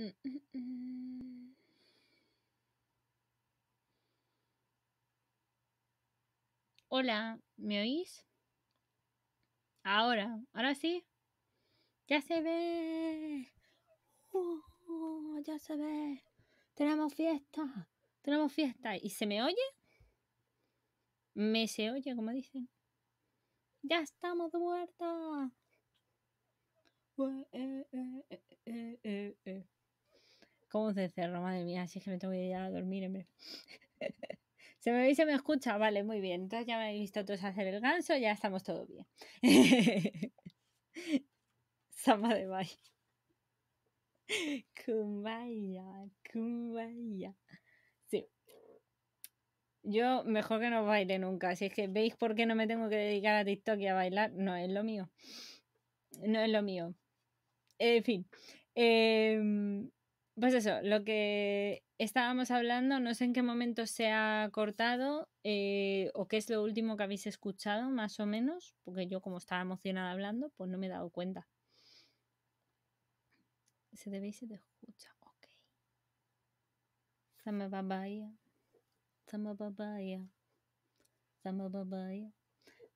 Mm, mm, mm. Hola, ¿me oís? Ahora, ahora sí. Ya se ve. Oh, ya se ve. Tenemos fiesta. Tenemos fiesta. ¿Y se me oye? Me se oye, como dicen. Ya estamos de vuelta. ¿Cómo se cerró? Madre mía, si es que me tengo que ir a dormir, hombre. ¿Se me ve y se me escucha? Vale, muy bien. Entonces ya me habéis visto todos hacer el ganso, ya estamos todo bien. Sama de baile. Kumbaya, kumbaya. Sí. Yo mejor que no baile nunca. Si es que veis por qué no me tengo que dedicar a TikTok y a bailar, no es lo mío. No es lo mío. En fin. Eh, pues eso, lo que estábamos hablando, no sé en qué momento se ha cortado eh, o qué es lo último que habéis escuchado, más o menos, porque yo como estaba emocionada hablando, pues no me he dado cuenta. Se debe y se te escucha, ok.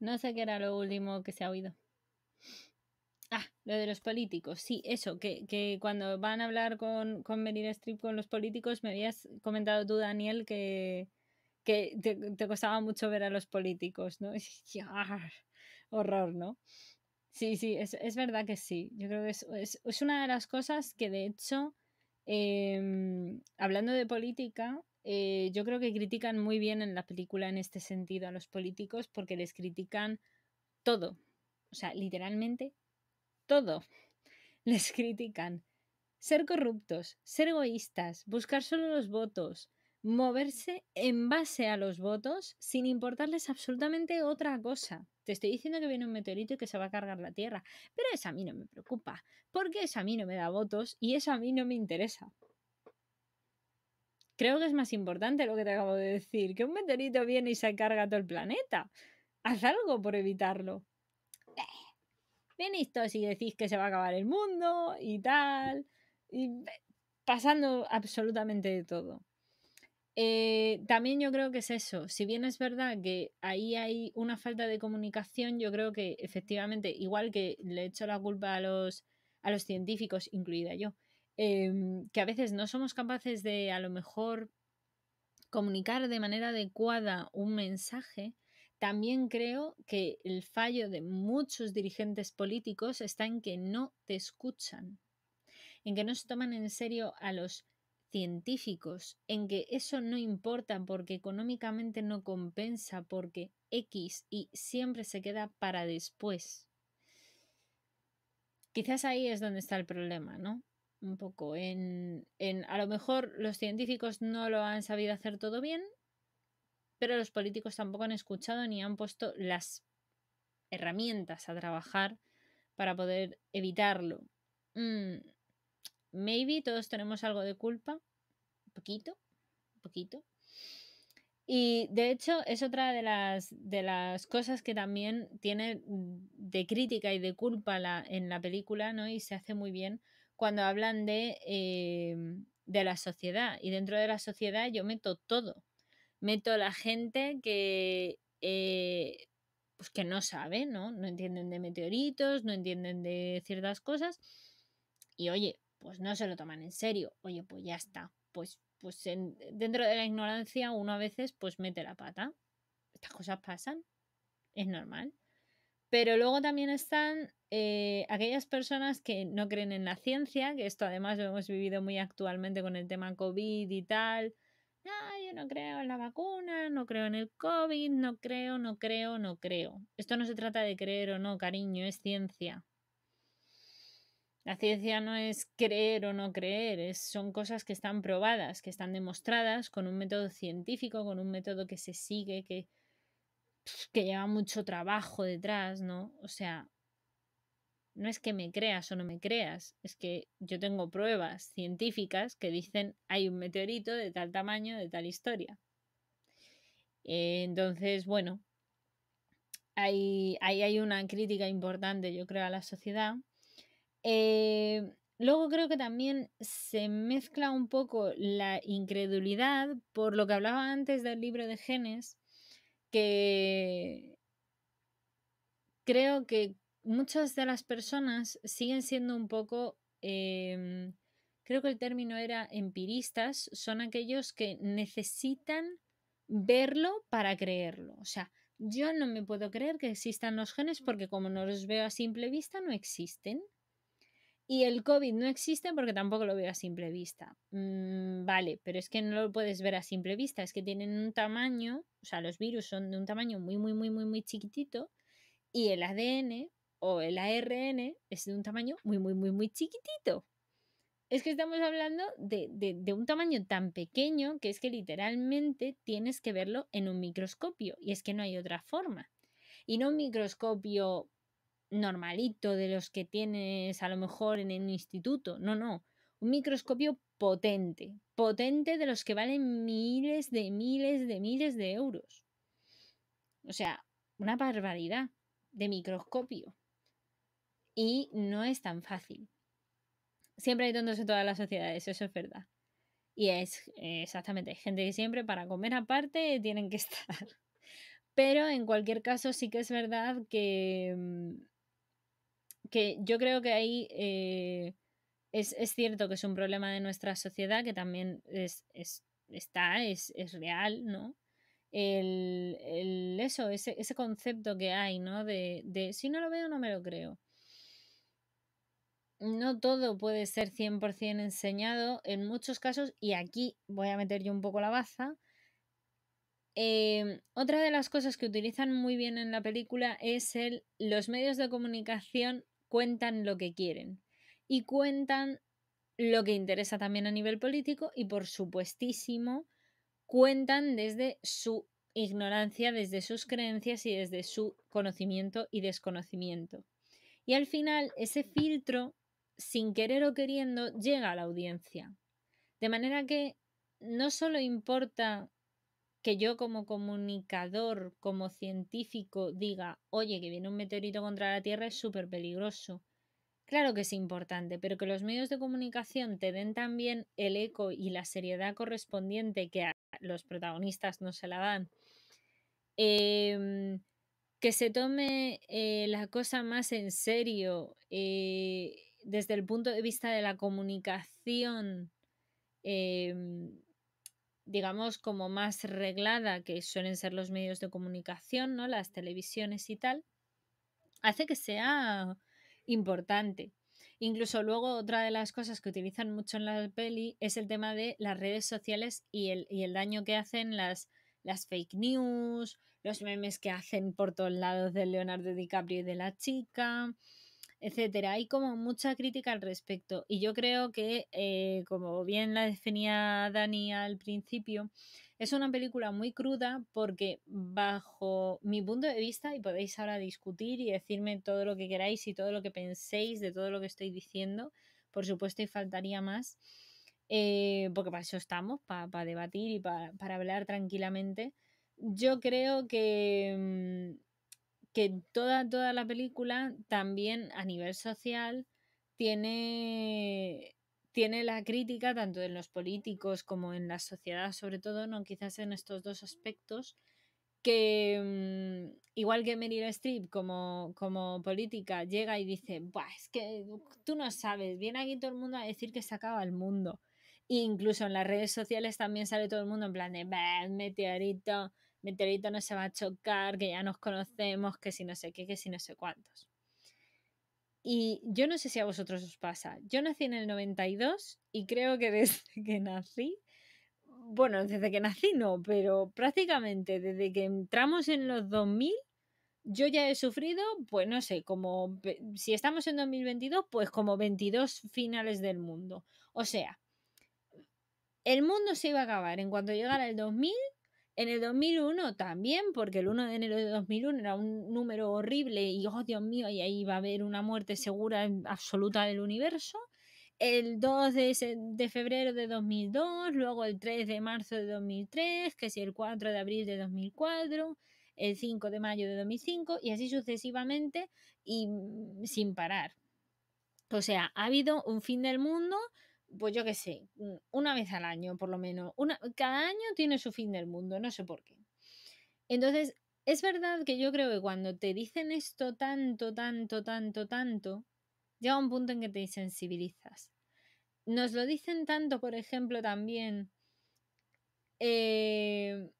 No sé qué era lo último que se ha oído. Ah, lo de los políticos, sí, eso, que, cuando van a hablar con, con Strip con los políticos, me habías comentado tú, Daniel, que, que te, costaba mucho ver a los políticos, ¿no? Ah, horror, ¿no? Sí, sí, es, verdad que sí. Yo creo que es, es, una de las cosas que, de hecho, em, hablando de política, eh, yo creo que critican muy bien en la película en este sentido a los políticos porque les critican todo. O sea, literalmente todo. Les critican. Ser corruptos, ser egoístas, buscar solo los votos, moverse en base a los votos sin importarles absolutamente otra cosa. Te estoy diciendo que viene un meteorito y que se va a cargar la Tierra, pero eso a mí no me preocupa, porque eso a mí no me da votos y eso a mí no me interesa. Creo que es más importante lo que te acabo de decir, que un meteorito viene y se carga todo el planeta. Haz algo por evitarlo esto y decís que se va a acabar el mundo y tal. Y pasando absolutamente de todo. Eh, también yo creo que es eso. Si bien es verdad que ahí hay una falta de comunicación, yo creo que efectivamente, igual que le echo la culpa a los, a los científicos, incluida yo, em, que a veces no somos capaces de a lo mejor comunicar de manera adecuada un mensaje, también creo que el fallo de muchos dirigentes políticos está en que no te escuchan, en que no se toman en serio a los científicos, en que eso no importa porque económicamente no compensa, porque X y siempre se queda para después. Quizás ahí es donde está el problema, ¿no? Un poco en, en a lo mejor los científicos no lo han sabido hacer todo bien pero los políticos tampoco han escuchado ni han puesto las herramientas a trabajar para poder evitarlo. Mm, maybe todos tenemos algo de culpa, un poquito, poquito. Y de hecho es otra de las, de las cosas que también tiene de crítica y de culpa la, en la película, ¿no? Y se hace muy bien cuando hablan de, eh, de la sociedad. Y dentro de la sociedad yo meto todo meto a la gente que, eh, pues que no sabe, ¿no? No entienden de meteoritos, no entienden de ciertas cosas. Y oye, pues no se lo toman en serio. Oye, pues ya está. Pues, pues dentro de la ignorancia uno a veces pues mete la pata. Estas cosas pasan. Es normal. Pero luego también están eh, aquellas personas que no creen en la ciencia, que esto además lo hemos vivido muy actualmente con el tema COVID y tal. Ah, no creo en la vacuna, no creo en el COVID, no creo, no creo, no creo. Esto no se trata de creer o no, cariño, es ciencia. La ciencia no es creer o no creer, es, son cosas que están probadas, que están demostradas con un método científico, con un método que se sigue, que, que lleva mucho trabajo detrás, ¿no? O sea, no es que me creas o no me creas, es que yo tengo pruebas científicas que dicen hay un meteorito de tal tamaño, de tal historia. Eh, entonces, bueno, ahí, hay una crítica importante, yo creo, a la sociedad. Eh, luego creo que también se mezcla un poco la incredulidad por lo que hablaba antes del libro de genes, que creo que muchas de las personas siguen siendo un poco, em, creo que el término era empiristas, son aquellos que necesitan verlo para creerlo. O sea, yo no me puedo creer que existan los genes porque como no los veo a simple vista, no existen. Y el COVID no existe porque tampoco lo veo a simple vista. Mm, vale, pero es que no lo puedes ver a simple vista, es que tienen un tamaño, o sea, los virus son de un tamaño muy, muy, muy, muy, muy chiquitito y el ADN o el ARN es de un tamaño muy, muy, muy, muy chiquitito. Es que estamos hablando de, un tamaño tan pequeño que es que literalmente tienes que verlo en un microscopio y es que no hay otra forma. Y no un microscopio normalito de los que tienes a lo mejor en el instituto, no, no, un microscopio potente, potente de los que valen miles de miles de miles de euros. O sea, una barbaridad de microscopio. Y no es tan fácil. Siempre hay tontos en todas las sociedades, eso es verdad. Y es exactamente, gente que siempre para comer aparte tienen que estar. Pero en cualquier caso sí que es verdad que, mm, que yo creo que ahí eh, es, cierto que es un problema de nuestra sociedad, que también está, es, real, ¿no? El, eso, ese, ese, concepto que hay, ¿no? de si no lo veo, no me lo creo no todo puede ser 100% enseñado en muchos casos, y aquí voy a meter yo un poco la baza. Em, otra de las cosas que utilizan muy bien en la película es el los medios de comunicación cuentan lo que quieren y cuentan lo que interesa también a nivel político y por supuestísimo cuentan desde su ignorancia, desde sus creencias y desde su conocimiento y desconocimiento. Y al final ese filtro sin querer o queriendo, llega a la audiencia. De manera que no solo importa que yo como comunicador, como científico, diga, oye, que viene un meteorito contra la Tierra es súper peligroso. Claro que es importante, pero que los medios de comunicación te den también el eco y la seriedad correspondiente que a los protagonistas no se la dan. Em, que se tome eh, la cosa más en serio. Eh, desde el punto de vista de la comunicación, em, digamos, como más reglada, que suelen ser los medios de comunicación, ¿no? Las televisiones y tal, hace que sea importante. Incluso luego otra de las cosas que utilizan mucho en la peli es el tema de las redes sociales y el, daño que hacen las, las fake news, los memes que hacen por todos lados de Leonardo DiCaprio y de la chica, etcétera. Hay como mucha crítica al respecto y yo creo que, eh, como bien la definía Dani al principio, es una película muy cruda porque bajo mi punto de vista, y podéis ahora discutir y decirme todo lo que queráis y todo lo que penséis de todo lo que estoy diciendo, por supuesto, y faltaría más, eh, porque para eso estamos, para, debatir y para, hablar tranquilamente. Yo creo que... Mm, que toda, toda la película también a nivel social tiene, tiene la crítica tanto en los políticos como en la sociedad, sobre todo, ¿no? quizás en estos dos aspectos, que mm, igual que Meryl Streep como, como política llega y dice, Buah, es que tú no sabes, viene aquí todo el mundo a decir que se acaba el mundo. incluso en las redes sociales también sale todo el mundo en plan de, meteorito, meteorito no se va a chocar, que ya nos conocemos, que si no sé qué, que si no sé cuántos. Y yo no sé si a vosotros os pasa. Yo nací en el 92 y creo que desde que nací, bueno, desde que nací no, pero prácticamente desde que entramos en los 2000, yo ya he sufrido, pues no sé, como si estamos en 2022, pues como 22 finales del mundo. O sea, el mundo se iba a acabar en cuanto llegara el 2000 en el 2001 también, porque el 1 de enero de 2001 era un número horrible y, oh Dios mío, y ahí va a haber una muerte segura absoluta del universo. El 2 de, febrero de 2002, luego el 3 de marzo de 2003, que si el 4 de abril de 2004, el 5 de mayo de 2005 y así sucesivamente y mm, sin parar. O sea, ha habido un fin del mundo pues yo qué sé, una vez al año por lo menos. Una, cada año tiene su fin del mundo, no sé por qué. Entonces, es verdad que yo creo que cuando te dicen esto tanto, tanto, tanto, tanto, llega un punto en que te sensibilizas. Nos lo dicen tanto, por ejemplo, también, eh,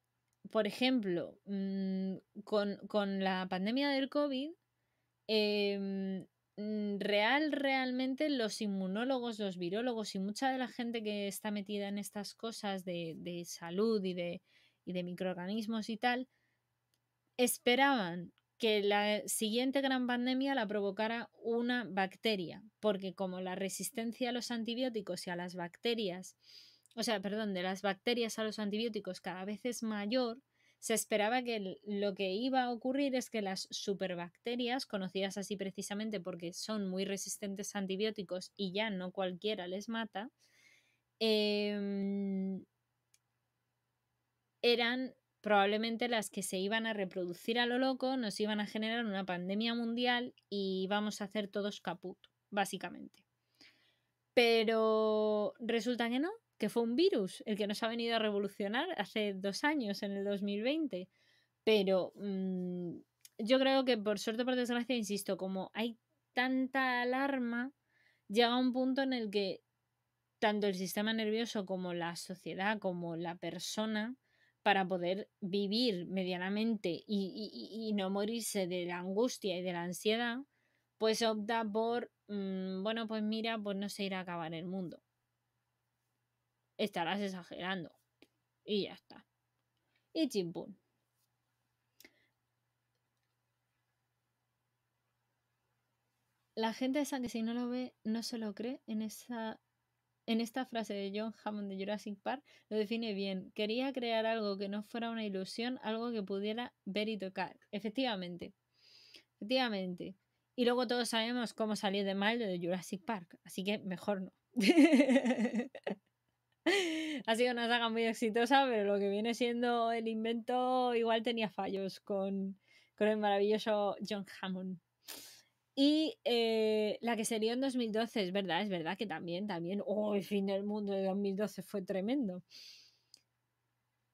por ejemplo, mm, con, con, la pandemia del COVID, em, Mm, real, realmente los inmunólogos, los virólogos y mucha de la gente que está metida en estas cosas de, de salud y de, y de microorganismos y tal, esperaban que la siguiente gran pandemia la provocara una bacteria, porque como la resistencia a los antibióticos y a las bacterias, o sea, perdón, de las bacterias a los antibióticos cada vez es mayor, se esperaba que lo que iba a ocurrir es que las superbacterias, conocidas así precisamente porque son muy resistentes a antibióticos y ya no cualquiera les mata, em, eran probablemente las que se iban a reproducir a lo loco, nos iban a generar una pandemia mundial y vamos a hacer todos caput, básicamente. Pero resulta que no, que fue un virus el que nos ha venido a revolucionar hace dos años, en el 2020. Pero mm, yo creo que por suerte o por desgracia, insisto, como hay tanta alarma, llega un punto en el que tanto el sistema nervioso como la sociedad, como la persona, para poder vivir medianamente y, no morirse de la angustia y de la ansiedad, pues opta por, mm, bueno, pues mira, pues no se irá a acabar el mundo estarás exagerando. Y ya está. Y chimpún. La gente esa que si no lo ve, no se lo cree en esa en esta frase de John Hammond de Jurassic Park lo define bien. Quería crear algo que no fuera una ilusión, algo que pudiera ver y tocar. Efectivamente. Efectivamente. Y luego todos sabemos cómo salió de mal de Jurassic Park, así que mejor no. ha sido una saga muy exitosa, pero lo que viene siendo el invento igual tenía fallos con, con el maravilloso John Hammond. Y eh, la que se en 2012, es verdad, es verdad que también, también, oh, el fin del mundo de 2012 fue tremendo.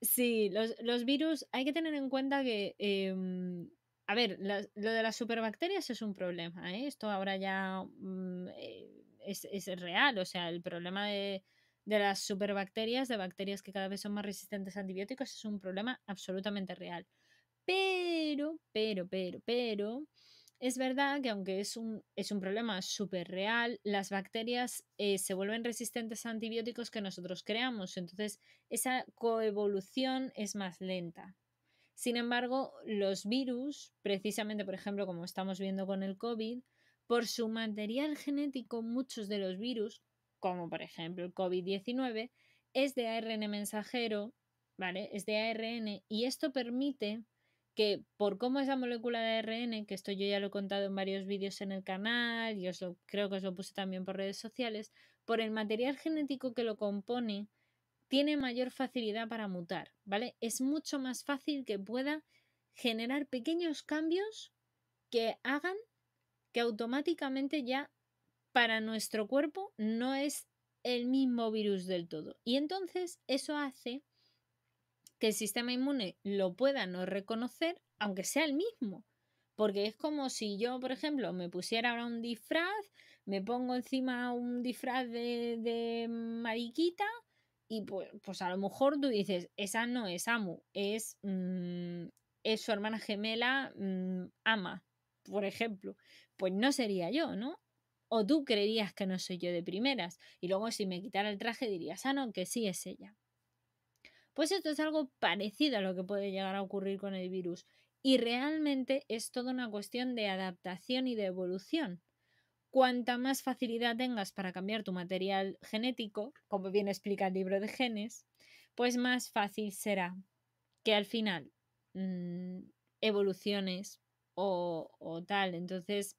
Sí, los, los virus, hay que tener en cuenta que, em, a ver, lo de las superbacterias es un problema, ¿eh? esto ahora ya mm, eh, es, es real, o sea, el problema de, de las superbacterias, de bacterias que cada vez son más resistentes a antibióticos, es un problema absolutamente real. Pero, pero, pero, pero, es verdad que aunque es un, es un problema súper real, las bacterias eh, se vuelven resistentes a antibióticos que nosotros creamos, entonces esa coevolución es más lenta. Sin embargo, los virus, precisamente por ejemplo como estamos viendo con el COVID, por su material genético, muchos de los virus como por ejemplo el COVID-19, es de ARN mensajero, ¿vale? Es de ARN y esto permite que por cómo esa molécula de ARN, que esto yo ya lo he contado en varios vídeos en el canal y creo que os lo puse también por redes sociales, por el material genético que lo compone, tiene mayor facilidad para mutar, ¿vale? Es mucho más fácil que pueda generar pequeños cambios que hagan que automáticamente ya para nuestro cuerpo no es el mismo virus del todo. Y entonces eso hace que el sistema inmune lo pueda no reconocer, aunque sea el mismo. Porque es como si yo, por ejemplo, me pusiera ahora un disfraz, me pongo encima un disfraz de, mariquita y pues, pues, a lo mejor tú dices, esa no es Amu, es, mm, es su hermana gemela mm, Ama, por ejemplo. Pues no sería yo, ¿no? o tú creerías que no soy yo de primeras, y luego si me quitara el traje dirías, ah, no, que sí es ella. Pues esto es algo parecido a lo que puede llegar a ocurrir con el virus, y realmente es toda una cuestión de adaptación y de evolución. Cuanta más facilidad tengas para cambiar tu material genético, como bien explica el libro de genes, pues más fácil será que al final mm, evoluciones o, o tal. Entonces,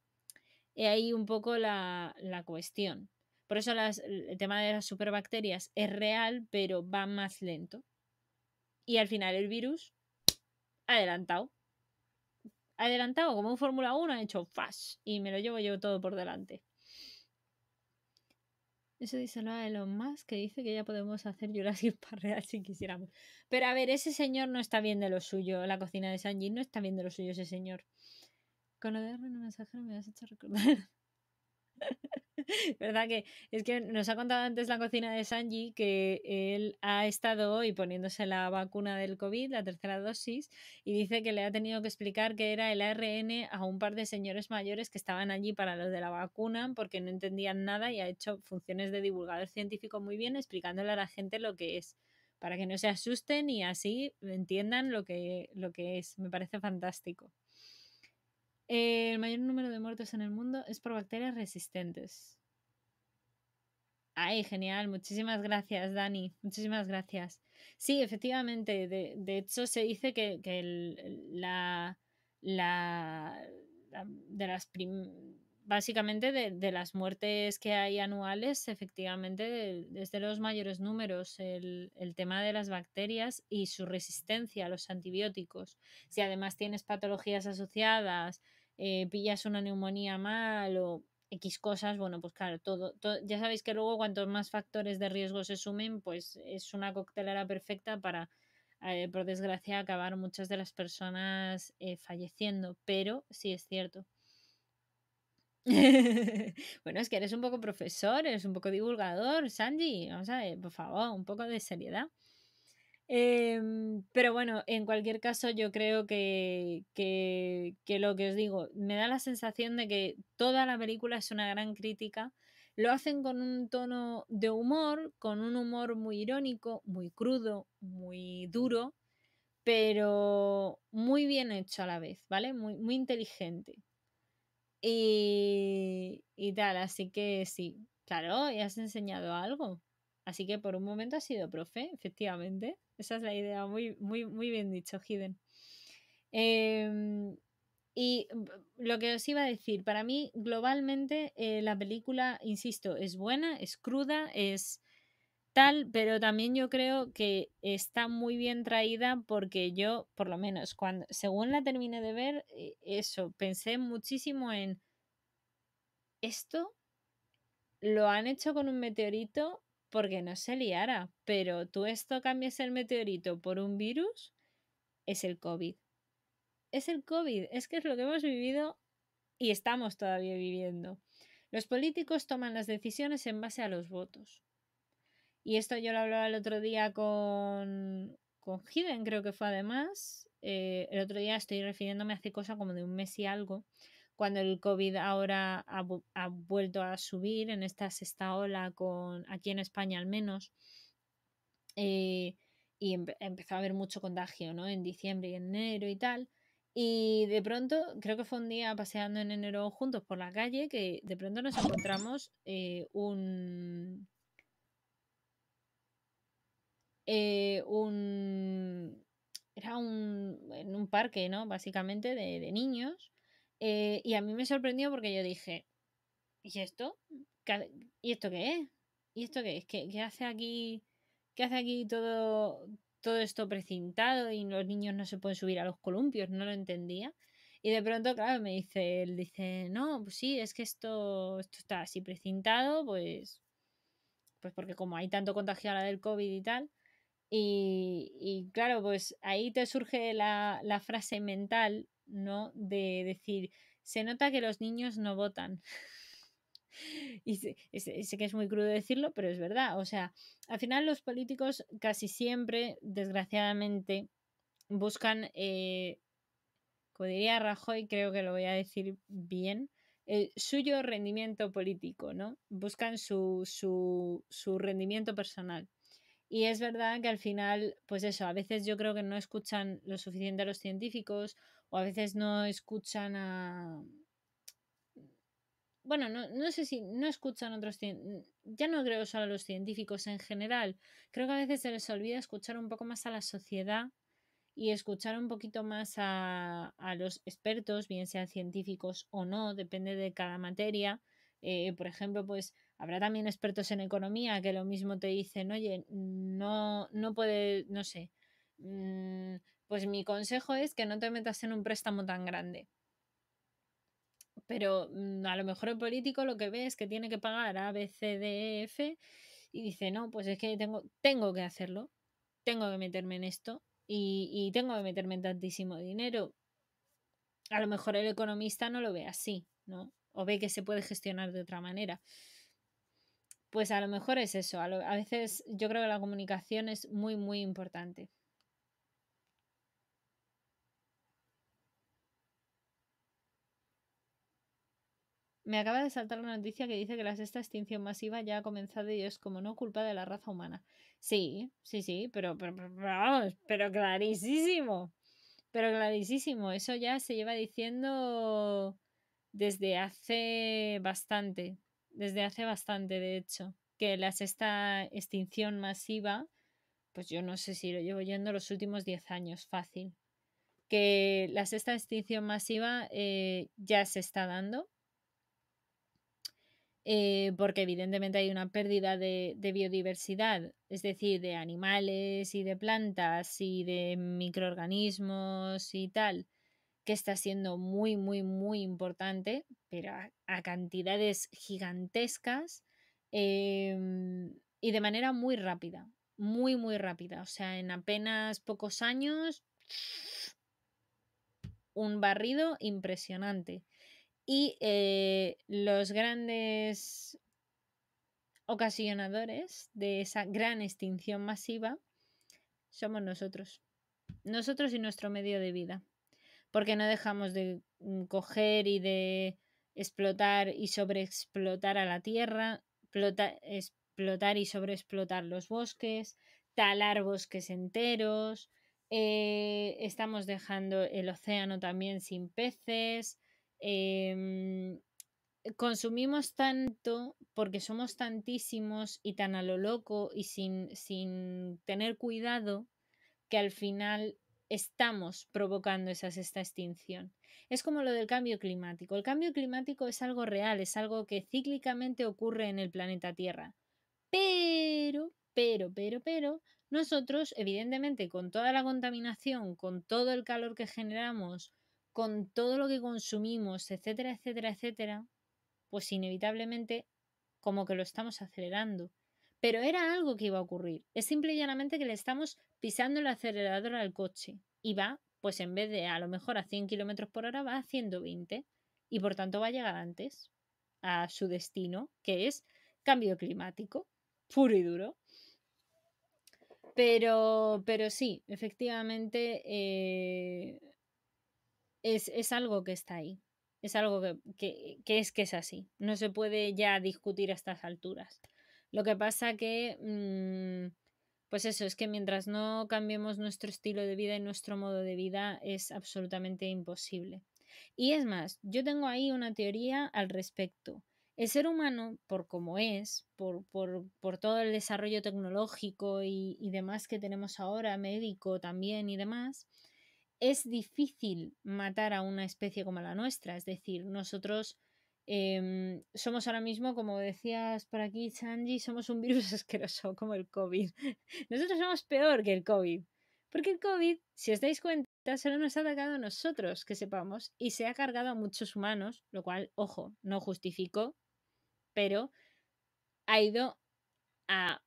y ahí un poco la, cuestión. Por eso las, el tema de las superbacterias es real, pero va más lento. Y al final el virus, adelantado. Adelantado, como un Fórmula 1, ha hecho fast y me lo llevo yo todo por delante. Eso dice lo de los más que dice que ya podemos hacer Jurassic Park real si quisiéramos. Pero a ver, ese señor no está bien de lo suyo. La cocina de Sanji no está bien de lo suyo, ese señor. Con lo de un Mensajero me has hecho recordar. ¿Verdad que es que nos ha contado antes la cocina de Sanji que él ha estado hoy poniéndose la vacuna del COVID, la tercera dosis, y dice que le ha tenido que explicar que era el ARN a un par de señores mayores que estaban allí para los de la vacuna porque no entendían nada y ha hecho funciones de divulgador científico muy bien explicándole a la gente lo que es, para que no se asusten y así entiendan lo que, lo que es. Me parece fantástico el mayor número de muertes en el mundo es por bacterias resistentes. Ay, genial. Muchísimas gracias, Dani. Muchísimas gracias. Sí, efectivamente. De, hecho, se dice que, la, la, de las básicamente de, las muertes que hay anuales, efectivamente, de, desde los mayores números, el, tema de las bacterias y su resistencia a los antibióticos. Si además tienes patologías asociadas, eh, pillas una neumonía mal o X cosas, bueno, pues claro, todo, ya sabéis que luego cuantos más factores de riesgo se sumen, pues es una coctelera perfecta para, eh, por desgracia, acabar muchas de las personas eh, falleciendo, pero sí es cierto. bueno, es que eres un poco profesor, eres un poco divulgador, Sanji, vamos a ver, por favor, un poco de seriedad. Em, pero bueno, en cualquier caso, yo creo que, lo que os digo, me da la sensación de que toda la película es una gran crítica. Lo hacen con un tono de humor, con un humor muy irónico, muy crudo, muy duro, pero muy bien hecho a la vez, ¿vale? Muy, muy inteligente. Y, y tal, así que sí, claro, y has enseñado algo. Así que por un momento ha sido profe, efectivamente. Esa es la idea, muy, muy, muy bien dicho, Hiden. Em, y lo que os iba a decir, para mí globalmente eh, la película, insisto, es buena, es cruda, es tal, pero también yo creo que está muy bien traída porque yo, por lo menos, cuando, según la terminé de ver, eh, eso, pensé muchísimo en esto, lo han hecho con un meteorito porque no se liara. Pero tú esto cambias el meteorito por un virus, es el COVID. Es el COVID, es que es lo que hemos vivido y estamos todavía viviendo. Los políticos toman las decisiones en base a los votos. Y esto yo lo hablaba el otro día con, con Hiden, creo que fue además. Eh, el otro día estoy refiriéndome a hace cosa como de un mes y algo cuando el COVID ahora ha, vuelto a subir en esta sexta ola, con, aquí en España al menos, eh, y empezó a haber mucho contagio ¿no? en diciembre y enero y tal. Y de pronto, creo que fue un día paseando en enero juntos por la calle, que de pronto nos encontramos eh, eh, un, Era un. en un parque, ¿no? Básicamente de, de niños. Eh, y a mí me sorprendió porque yo dije, ¿y esto? ¿Y esto qué es? ¿Y esto qué es? ¿Qué, hace aquí? ¿Qué hace aquí todo, todo esto precintado y los niños no se pueden subir a los columpios? No lo entendía. Y de pronto, claro, me dice, él dice, no, pues sí, es que esto, esto está así precintado, pues, pues porque como hay tanto contagio ahora del COVID y tal, y, claro, pues ahí te surge la, la frase mental ¿no? De decir, se nota que los niños no votan. y sé, que es muy crudo decirlo, pero es verdad. O sea, al final los políticos casi siempre, desgraciadamente, buscan, eh, como diría Rajoy, creo que lo voy a decir bien, el suyo rendimiento político, ¿no? Buscan su, su rendimiento personal. Y es verdad que al final, pues eso, a veces yo creo que no escuchan lo suficiente a los científicos o a veces no escuchan a... Bueno, no, sé si no escuchan otros... Ya no creo solo a los científicos en general. Creo que a veces se les olvida escuchar un poco más a la sociedad y escuchar un poquito más a, los expertos, bien sean científicos o no, depende de cada materia. Eh, por ejemplo, pues habrá también expertos en economía que lo mismo te dicen, oye, no, no puede, no sé, mm, pues mi consejo es que no te metas en un préstamo tan grande. Pero mm, a lo mejor el político lo que ve es que tiene que pagar A, B, C, D, e, F y dice, no, pues es que tengo, tengo que hacerlo, tengo que meterme en esto y, tengo que meterme en tantísimo dinero. A lo mejor el economista no lo ve así, ¿no? O ve que se puede gestionar de otra manera. Pues a lo mejor es eso. a veces yo creo que la comunicación es muy, muy importante. Me acaba de saltar una noticia que dice que la sexta extinción masiva ya ha comenzado y es como no culpa de la raza humana. Sí, sí, sí, pero, pero, vamos, pero clarísimo. Pero clarísimo, eso ya se lleva diciendo desde hace bastante, desde hace bastante de hecho, que la sexta extinción masiva, pues yo no sé si lo llevo yendo los últimos 10 años, fácil. Que la sexta extinción masiva eh, ya se está dando, eh, porque evidentemente hay una pérdida de, biodiversidad, es decir, de animales y de plantas y de microorganismos y tal, que está siendo muy, muy, muy importante, pero a, cantidades gigantescas em, y de manera muy rápida, muy, muy rápida. O sea, en apenas pocos años, un barrido impresionante. Y eh, los grandes ocasionadores de esa gran extinción masiva somos nosotros. Nosotros y nuestro medio de vida. Porque no dejamos de mm, coger y de explotar y sobreexplotar a la tierra, explotar y sobreexplotar los bosques, talar bosques enteros, eh, estamos dejando el océano también sin peces, Em, consumimos tanto porque somos tantísimos y tan a lo loco y sin, tener cuidado que al final estamos provocando esa extinción. Es como lo del cambio climático. El cambio climático es algo real, es algo que cíclicamente ocurre en el planeta Tierra. Pero, pero, pero, pero, nosotros, evidentemente, con toda la contaminación, con todo el calor que generamos, con todo lo que consumimos, etcétera, etcétera, etcétera, pues inevitablemente como que lo estamos acelerando. Pero era algo que iba a ocurrir. Es simple y llanamente que le estamos pisando el acelerador al coche y va, pues en vez de a lo mejor a 100 kilómetros por hora, va a 120 y por tanto va a llegar antes a su destino, que es cambio climático, puro y duro. Pero, pero sí, efectivamente, eh, es, algo que está ahí. Es algo que, es que es así. No se puede ya discutir a estas alturas. Lo que pasa que, mm, pues eso, es que mientras no cambiemos nuestro estilo de vida y nuestro modo de vida es absolutamente imposible. Y es más, yo tengo ahí una teoría al respecto. El ser humano, por como es, por, por, por todo el desarrollo tecnológico y demás que tenemos ahora, médico también y demás, es difícil matar a una especie como la nuestra. Es decir, nosotros em, somos ahora mismo, como decías por aquí, Sanji, somos un virus asqueroso como el COVID. Nosotros somos peor que el COVID. Porque el COVID, si os dais cuenta, solo nos ha atacado a nosotros, que sepamos, y se ha cargado a muchos humanos, lo cual, ojo, no justifico, pero ha ido a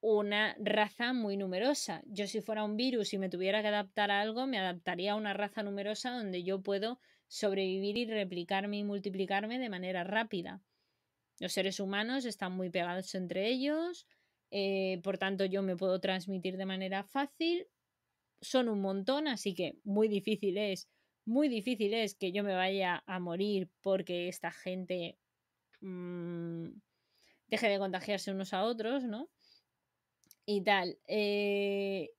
una raza muy numerosa. Yo si fuera un virus y me tuviera que adaptar a algo, me adaptaría a una raza numerosa donde yo puedo sobrevivir y replicarme y multiplicarme de manera rápida. Los seres humanos están muy pegados entre ellos, eh, por tanto yo me puedo transmitir de manera fácil. Son un montón, así que muy difícil es, muy difícil es que yo me vaya a morir porque esta gente mm, deje de contagiarse unos a otros, ¿no? y tal. Eh,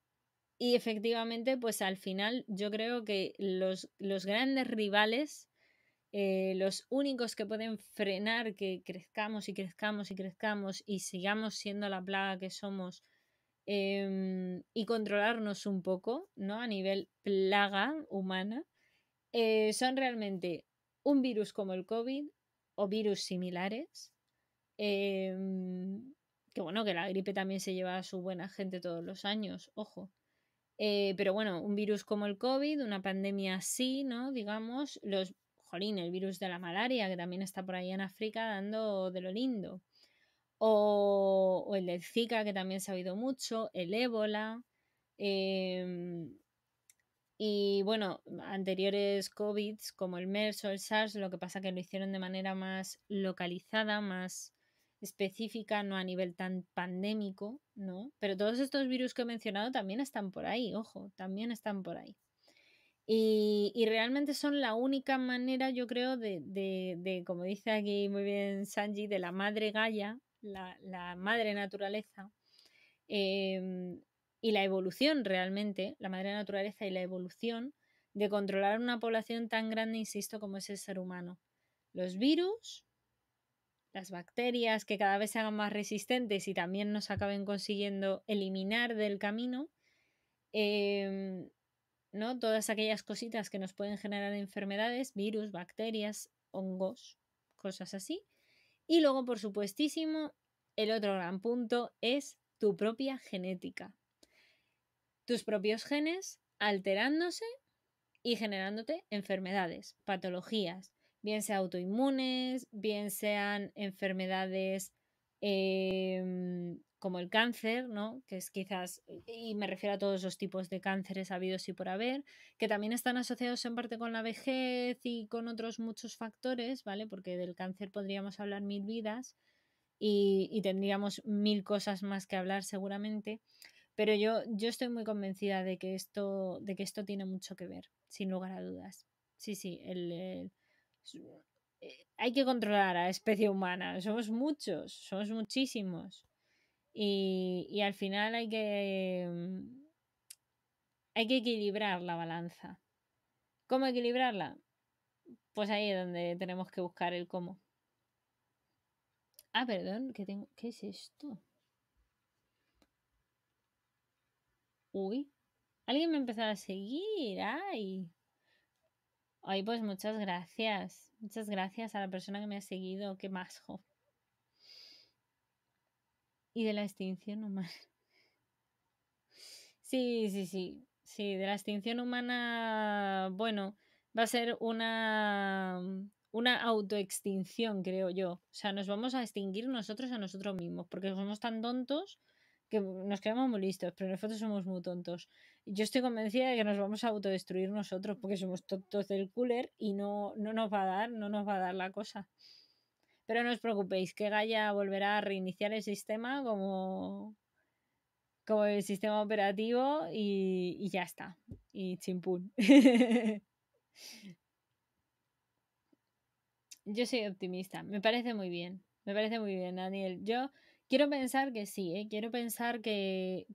y efectivamente, pues al final yo creo que los, grandes rivales, eh, los únicos que pueden frenar que crezcamos y crezcamos y crezcamos y sigamos siendo la plaga que somos em, y controlarnos un poco, ¿no? A nivel plaga humana, eh, son realmente un virus como el COVID o virus similares em, que bueno, que la gripe también se lleva a su buena gente todos los años, ojo. Eh, pero bueno, un virus como el COVID, una pandemia así, ¿no? Digamos, los, jolín, el virus de la malaria, que también está por ahí en África dando de lo lindo. O, el del Zika, que también se ha oído mucho, el ébola. Em, y bueno, anteriores COVID, como el MERS o el SARS, lo que pasa que lo hicieron de manera más localizada, más específica, no a nivel tan pandémico, ¿no? Pero todos estos virus que he mencionado también están por ahí, ojo, también están por ahí. Y, realmente son la única manera, yo creo, de, como dice aquí muy bien Sanji, de la madre Gaia, la, madre naturaleza, em, y la evolución realmente, la madre naturaleza y la evolución, de controlar una población tan grande, insisto, como es el ser humano. Los virus, las bacterias que cada vez se hagan más resistentes y también nos acaben consiguiendo eliminar del camino, em, ¿no? Todas aquellas cositas que nos pueden generar enfermedades, virus, bacterias, hongos, cosas así. Y luego, por supuestísimo, el otro gran punto es tu propia genética. Tus propios genes alterándose y generándote enfermedades, patologías, bien sean autoinmunes, bien sean enfermedades em, como el cáncer, ¿no? Que es quizás, y me refiero a todos los tipos de cánceres habidos y por haber, que también están asociados en parte con la vejez y con otros muchos factores, ¿vale? Porque del cáncer podríamos hablar mil vidas y, tendríamos mil cosas más que hablar seguramente. Pero yo, yo estoy muy convencida de que, esto, de que esto tiene mucho que ver, sin lugar a dudas. Sí, sí, el eh, hay que controlar a especie humana. Somos muchos, somos muchísimos. Y, al final hay que, mm, hay que equilibrar la balanza. ¿Cómo equilibrarla? Pues ahí es donde tenemos que buscar el cómo. Ah, perdón, que tengo. ¿Qué es esto? Uy. Alguien me empezado a seguir. ¡Ay! Ay, pues muchas gracias. Muchas gracias a la persona que me ha seguido. Qué más, Y de la extinción humana. Sí, sí, sí. Sí, de la extinción humana, bueno, va a ser una, una autoextinción, creo yo. O sea, nos vamos a extinguir nosotros a nosotros mismos, porque somos tan tontos que nos quedamos muy listos, pero nosotros somos muy tontos yo estoy convencida de que nos vamos a autodestruir nosotros porque somos todos del cooler y no, no nos va a dar, no nos va a dar la cosa. Pero no os preocupéis, que Gaia volverá a reiniciar el sistema como, como el sistema operativo y, y ya está. Y chimpún. yo soy optimista, me parece muy bien. Me parece muy bien, Daniel. Yo Quiero pensar que sí, ¿eh? quiero pensar que,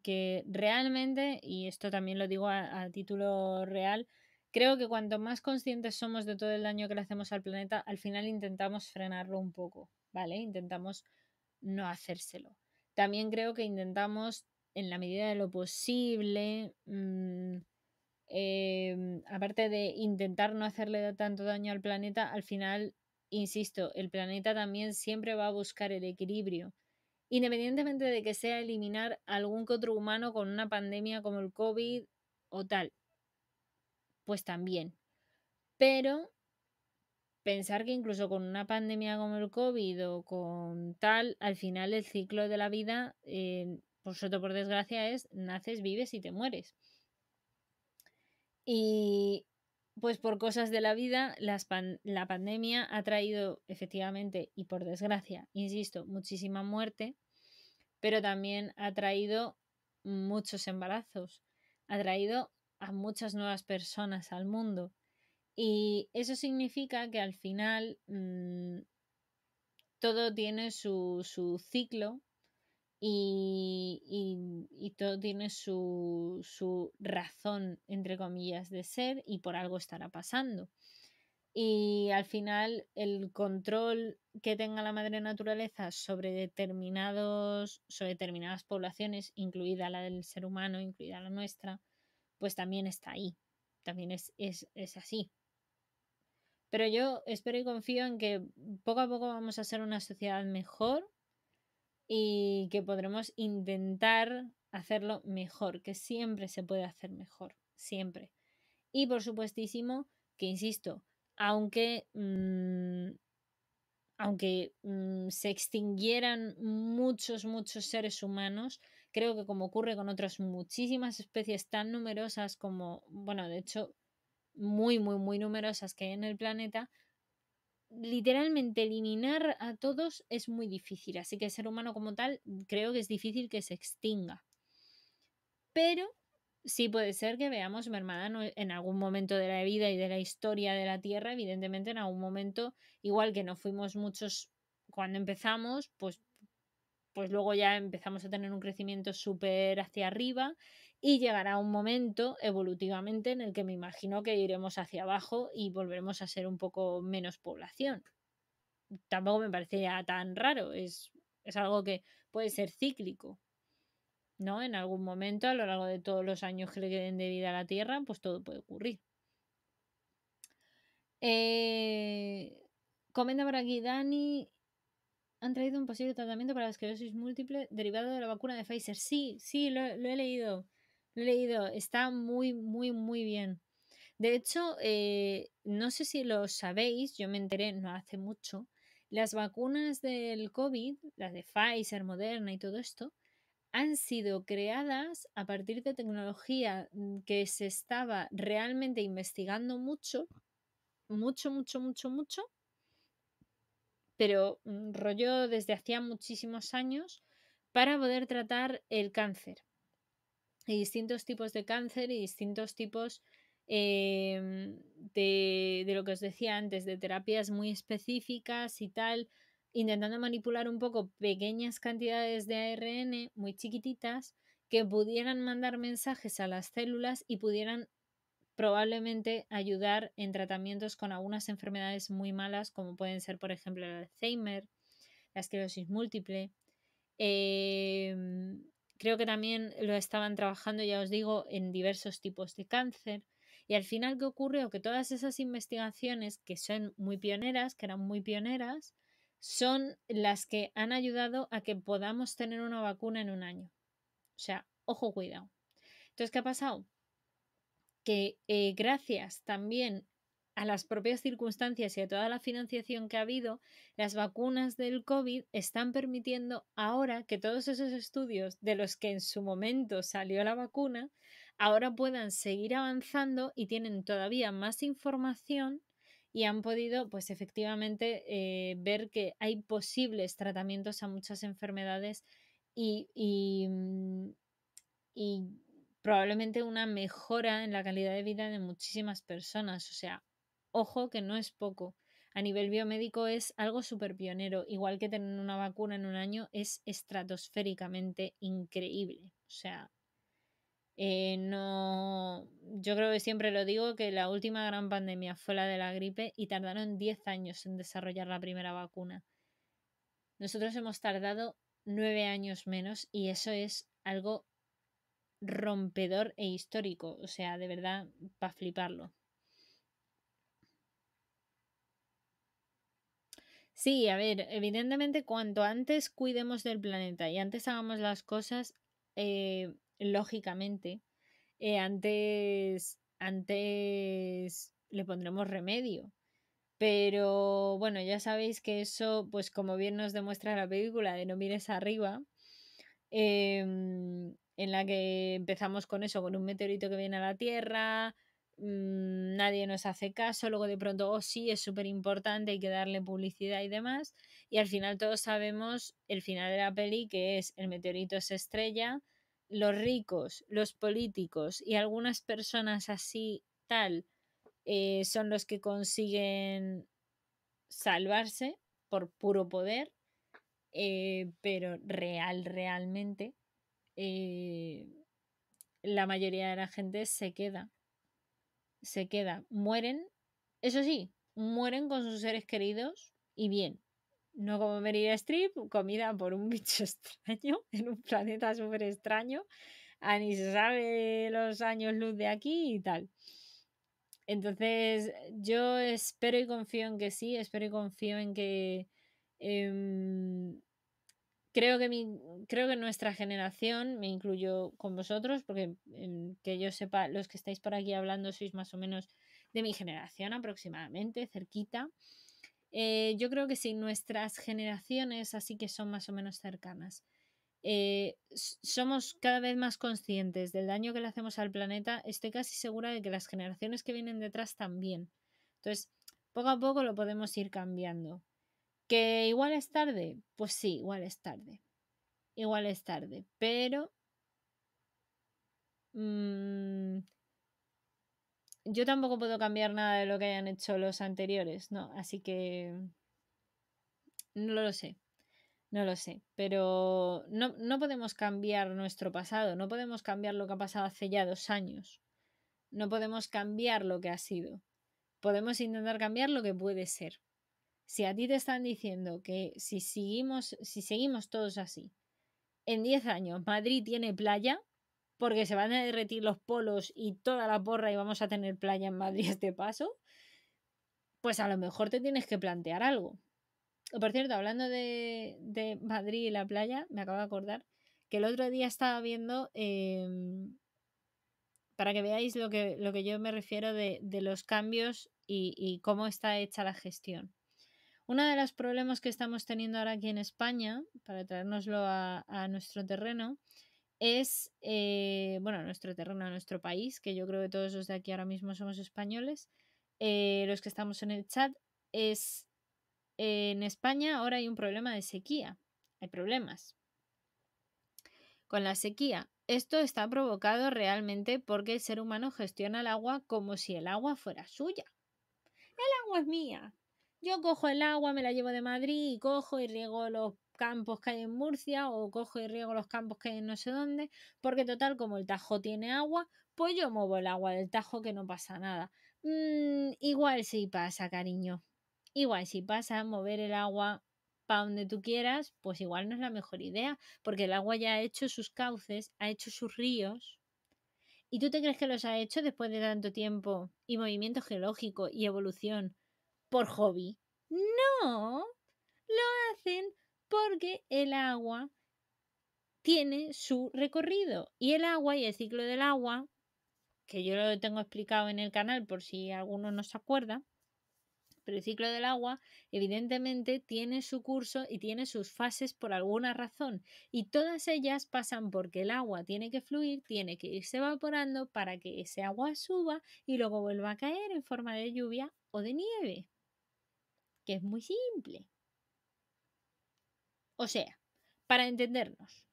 realmente, y esto también lo digo a, título real, creo que cuanto más conscientes somos de todo el daño que le hacemos al planeta, al final intentamos frenarlo un poco, ¿vale? Intentamos no hacérselo. También creo que intentamos, en la medida de lo posible, mm, em, aparte de intentar no hacerle tanto daño al planeta, al final, insisto, el planeta también siempre va a buscar el equilibrio independientemente de que sea eliminar algún que otro humano con una pandemia como el COVID o tal, pues también. Pero pensar que incluso con una pandemia como el COVID o con tal, al final el ciclo de la vida, eh, por suerte por desgracia, es naces, vives y te mueres. Y pues por cosas de la vida, la pandemia ha traído efectivamente y por desgracia, insisto, muchísima muerte, pero también ha traído muchos embarazos, ha traído a muchas nuevas personas al mundo. Y eso significa que al final mm, todo tiene su, su ciclo y, todo tiene su, razón, entre comillas, de ser y por algo estará pasando. Y al final el control que tenga la madre naturaleza sobre, determinados, sobre determinadas poblaciones, incluida la del ser humano, incluida la nuestra, pues también está ahí, también es así. Pero yo espero y confío en que poco a poco vamos a ser una sociedad mejor, y que podremos intentar hacerlo mejor, que siempre se puede hacer mejor, siempre. Y por supuestísimo que, insisto, aunque, mm, aunque mm, se extinguieran muchos, muchos seres humanos, creo que como ocurre con otras muchísimas especies tan numerosas como, bueno, de hecho, muy, muy, muy numerosas que hay en el planeta, literalmente eliminar a todos es muy difícil, así que el ser humano como tal mm, creo que es difícil que se extinga. Pero sí puede ser que veamos mermada en algún momento de la vida y de la historia de la Tierra, evidentemente en algún momento, igual que no fuimos muchos cuando empezamos, pues, pues luego ya empezamos a tener un crecimiento súper hacia arriba y llegará un momento evolutivamente en el que me imagino que iremos hacia abajo y volveremos a ser un poco menos población. Tampoco me parece tan raro, es, algo que puede ser cíclico. ¿No? En algún momento, a lo largo de todos los años que le queden de vida a la Tierra, pues todo puede ocurrir. Eh, comenta por aquí Dani. Han traído un posible tratamiento para la esclerosis múltiple derivado de la vacuna de Pfizer. Sí, sí, lo, lo he leído he leído, está muy, muy, muy bien. De hecho, eh, no sé si lo sabéis, yo me enteré no hace mucho, las vacunas del COVID, las de Pfizer, Moderna y todo esto, han sido creadas a partir de tecnología mm, que se estaba realmente investigando mucho, mucho, mucho, mucho, mucho, pero mm, rollo desde hacía muchísimos años para poder tratar el cáncer distintos tipos de cáncer y distintos tipos em, de, lo que os decía antes, de terapias muy específicas y tal, intentando manipular un poco pequeñas cantidades de ARN muy chiquititas que pudieran mandar mensajes a las células y pudieran probablemente ayudar en tratamientos con algunas enfermedades muy malas como pueden ser por ejemplo el Alzheimer, la esclerosis múltiple, em, Creo que también lo estaban trabajando, ya os digo, en diversos tipos de cáncer. Y al final, ¿qué ocurrió? Que todas esas investigaciones que son muy pioneras, que eran muy pioneras, son las que han ayudado a que podamos tener una vacuna en un año. O sea, ojo, cuidado. Entonces, ¿qué ha pasado? Que eh, gracias también a las propias circunstancias y a toda la financiación que ha habido, las vacunas del COVID están permitiendo ahora que todos esos estudios de los que en su momento salió la vacuna, ahora puedan seguir avanzando y tienen todavía más información y han podido, pues efectivamente, eh, ver que hay posibles tratamientos a muchas enfermedades y, y probablemente una mejora en la calidad de vida de muchísimas personas. O sea, Ojo que no es poco. A nivel biomédico es algo súper pionero, igual que tener una vacuna en un año es estratosféricamente increíble. O sea, eh, no. Yo creo que siempre lo digo que la última gran pandemia fue la de la gripe y tardaron 10 años en desarrollar la primera vacuna. Nosotros hemos tardado 9 años menos y eso es algo rompedor e histórico. O sea, de verdad, para fliparlo. Sí, a ver, evidentemente cuanto antes cuidemos del planeta y antes hagamos las cosas, eh, lógicamente, eh, antes, antes le pondremos remedio. Pero bueno, ya sabéis que eso, pues como bien nos demuestra la película de No mires arriba, em, en la que empezamos con eso, con un meteorito que viene a la Tierra, Mm, nadie nos hace caso, luego de pronto, oh sí, es súper importante, hay que darle publicidad y demás, y al final todos sabemos el final de la peli, que es el meteorito se estrella, los ricos, los políticos y algunas personas así tal eh, son los que consiguen salvarse por puro poder, eh, pero real, realmente, eh, la mayoría de la gente se queda se queda, mueren, eso sí, mueren con sus seres queridos y bien. No como Merida Strip comida por un bicho extraño, en un planeta súper extraño, a ah, ni se sabe los años luz de aquí y tal. Entonces, yo espero y confío en que sí, espero y confío en que em, creo que creo que nuestra generación, me incluyo con vosotros, porque que yo sepa, los que estáis por aquí hablando sois más o menos de mi generación aproximadamente, cerquita. Eh, yo creo que si nuestras generaciones así que son más o menos cercanas. Eh, somos cada vez más conscientes del daño que le hacemos al planeta. Estoy casi segura de que las generaciones que vienen detrás también. Entonces, poco a poco lo podemos ir cambiando. ¿Que igual es tarde? Pues sí, igual es tarde. Igual es tarde, pero... Mm, yo tampoco puedo cambiar nada de lo que hayan hecho los anteriores, ¿no? Así que... No lo sé. No lo sé, pero no, no, podemos cambiar nuestro pasado, no podemos cambiar lo que ha pasado hace ya dos años, no podemos cambiar lo que ha sido, podemos intentar cambiar lo que puede ser. Si a ti te están diciendo que si seguimos, si seguimos todos así, en 10 años Madrid tiene playa, porque se van a derretir los polos y toda la porra y vamos a tener playa en Madrid este paso, pues a lo mejor te tienes que plantear algo. Por cierto, hablando de, Madrid y la playa, me acabo de acordar que el otro día estaba viendo, em, para que veáis lo que, lo que yo me refiero de, los cambios y cómo está hecha la gestión. Uno de los problemas que estamos teniendo ahora aquí en España, para traernoslo a, nuestro terreno, es, eh, bueno, nuestro terreno, nuestro país, que yo creo que todos los de aquí ahora mismo somos españoles, eh, los que estamos en el chat, es en España ahora hay un problema de sequía, hay problemas con la sequía. Esto está provocado realmente porque el ser humano gestiona el agua como si el agua fuera suya. El agua es mía, yo cojo el agua, me la llevo de Madrid y cojo y riego los campos que hay en Murcia o cojo y riego los campos que hay en no sé dónde, porque total, como el Tajo tiene agua, pues yo muevo el agua del Tajo que no pasa nada. Mm, igual sí pasa, cariño. Igual si pasa, mover el agua para donde tú quieras, pues igual no es la mejor idea, porque el agua ya ha hecho sus cauces, ha hecho sus ríos. ¿Y tú te crees que los ha hecho después de tanto tiempo y movimiento geológico y evolución? por hobby. No, lo hacen porque el agua tiene su recorrido y el agua y el ciclo del agua, que yo lo tengo explicado en el canal por si alguno no se acuerda, pero el ciclo del agua evidentemente tiene su curso y tiene sus fases por alguna razón y todas ellas pasan porque el agua tiene que fluir, tiene que irse evaporando para que ese agua suba y luego vuelva a caer en forma de lluvia o de nieve que es muy simple. O sea, para entendernos,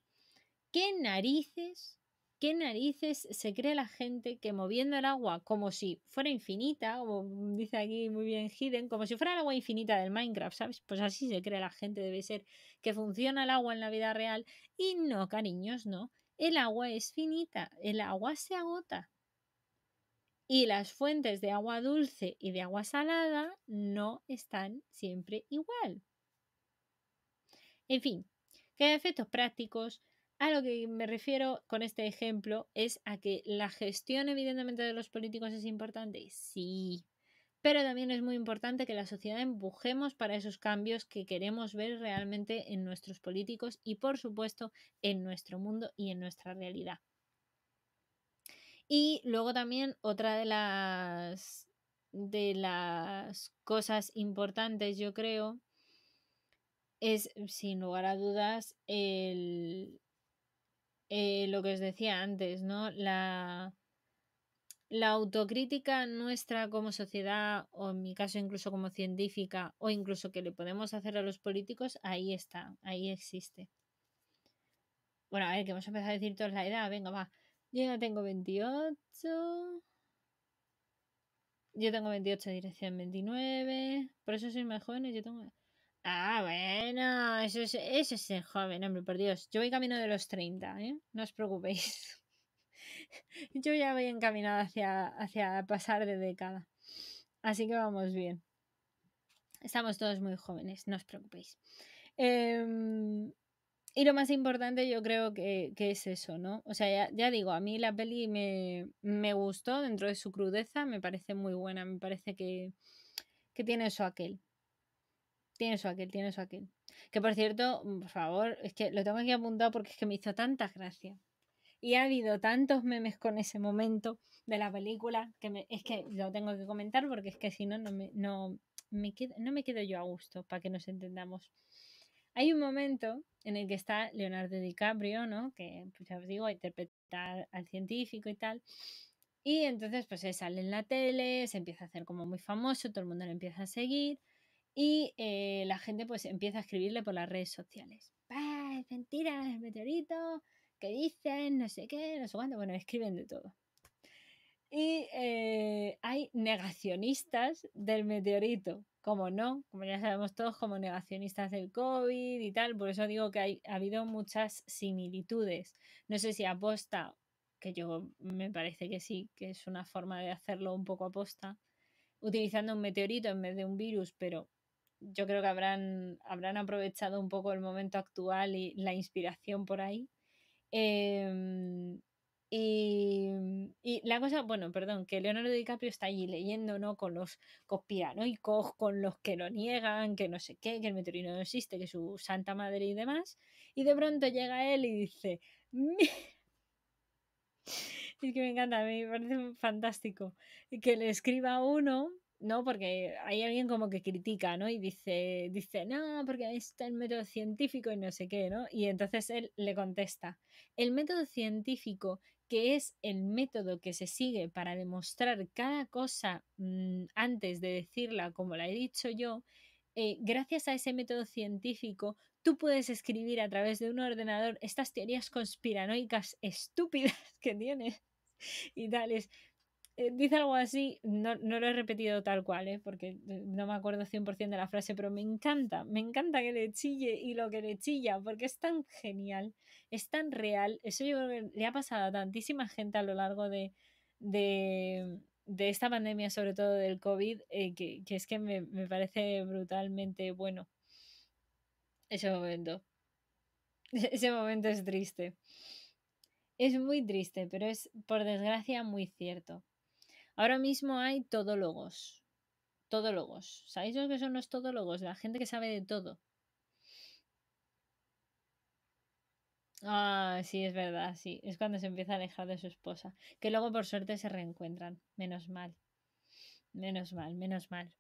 ¿qué narices, qué narices se cree la gente que moviendo el agua como si fuera infinita, como dice aquí muy bien Hidden, como si fuera el agua infinita del Minecraft, ¿sabes? Pues así se cree la gente, debe ser que funciona el agua en la vida real. Y no, cariños, no. El agua es finita, el agua se agota y las fuentes de agua dulce y de agua salada no están siempre igual. En fin, que efectos prácticos, a lo que me refiero con este ejemplo es a que la gestión evidentemente de los políticos es importante, sí, pero también es muy importante que la sociedad empujemos para esos cambios que queremos ver realmente en nuestros políticos y por supuesto en nuestro mundo y en nuestra realidad. Y luego también otra de las, de las cosas importantes, yo creo, es sin lugar a dudas el, eh, lo que os decía antes, ¿no? La, la autocrítica nuestra como sociedad, o en mi caso incluso como científica, o incluso que le podemos hacer a los políticos, ahí está, ahí existe. Bueno, a ver, que hemos empezado a decir toda la edad, venga, va. Yo ya tengo 28. Yo tengo 28, dirección 29. Por eso soy más joven. Yo tengo. Ah, bueno, eso es, eso es joven, hombre, por Dios. Yo voy camino de los 30, ¿eh? No os preocupéis. Yo ya voy encaminado hacia, hacia pasar de década. Así que vamos bien. Estamos todos muy jóvenes, no os preocupéis. Eh, y lo más importante yo creo que, es eso, ¿no? O sea, ya, digo, a mí la peli me, me gustó dentro de su crudeza, me parece muy buena, me parece que, que tiene eso aquel. Tiene eso aquel, tiene eso aquel. Que por cierto, mm, por favor, es que lo tengo aquí apuntado porque es que me hizo tantas gracias. Y ha habido tantos memes con ese momento de la película que me, es que lo tengo que comentar porque es que si no, no me, no, me no me quedo yo a gusto para que nos entendamos. Hay un momento en el que está Leonardo DiCaprio, ¿no? Que, pues ya os digo, a interpretar al científico y tal. Y entonces, pues se sale en la tele, se empieza a hacer como muy famoso, todo el mundo lo empieza a seguir. Y eh, la gente, pues, empieza a escribirle por las redes sociales. ¡Pah! Es mentira, el meteorito, ¿qué dicen, no sé qué, no sé cuánto. Bueno, escriben de todo. Y eh, hay negacionistas del meteorito como no, como ya sabemos todos, como negacionistas del COVID y tal. Por eso digo que ha habido muchas similitudes. No sé si aposta, que yo me parece que sí, que es una forma de hacerlo un poco aposta, utilizando un meteorito en vez de un virus, pero yo creo que habrán, habrán aprovechado un poco el momento actual y la inspiración por ahí. Em, Mm, y, la cosa, bueno, perdón, que Leonardo DiCaprio está allí leyendo, ¿no? Con los cospiranoicos, con los que lo niegan, que no sé qué, que el meteorito no existe, que su santa madre y demás. Y de pronto llega él y dice, y es que me encanta, a mí me parece fantástico. Que le escriba uno ¿no? Porque hay alguien como que critica, ¿no? Y dice, dice, no, porque ahí está el método científico y no sé qué, ¿no? Y entonces él le contesta, el método científico que es el método que se sigue para demostrar cada cosa mm, antes de decirla como la he dicho yo, eh, gracias a ese método científico, tú puedes escribir a través de un ordenador estas teorías conspiranoicas estúpidas que tienes y tales. Eh, dice algo así, no, lo he repetido tal cual, ¿eh? porque eh, no me acuerdo 100% de la frase, pero me encanta, me encanta que le chille y lo que le chilla, porque es tan genial, es tan real. Eso yo le ha pasado a tantísima gente a lo largo de, esta pandemia, sobre todo del COVID, eh, que, es que me parece brutalmente bueno ese momento. Ese momento es triste. Es muy triste, pero es por desgracia muy cierto. Ahora mismo hay todólogos. Todólogos. ¿Sabéis lo que son los todólogos? La gente que sabe de todo. Ah, sí, es verdad, sí. Es cuando se empieza a alejar de su esposa. Que luego, por suerte, se reencuentran. Menos mal. Menos mal, menos mal.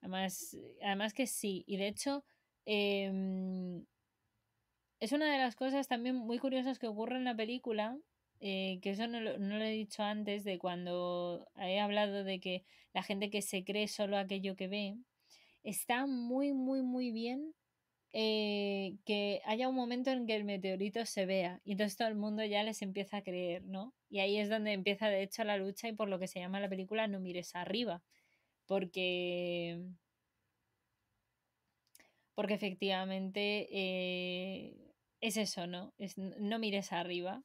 Además, además que sí. Y de hecho, em, es una de las cosas también muy curiosas que ocurre en la película. Eh, que eso no lo, he dicho antes, de cuando he hablado de que la gente que se cree solo aquello que ve, está muy, muy, muy bien eh, que haya un momento en que el meteorito se vea y entonces todo el mundo ya les empieza a creer, ¿no? Y ahí es donde empieza de hecho la lucha y por lo que se llama la película No mires arriba, porque... Porque efectivamente eh, es eso, ¿no? no mires arriba,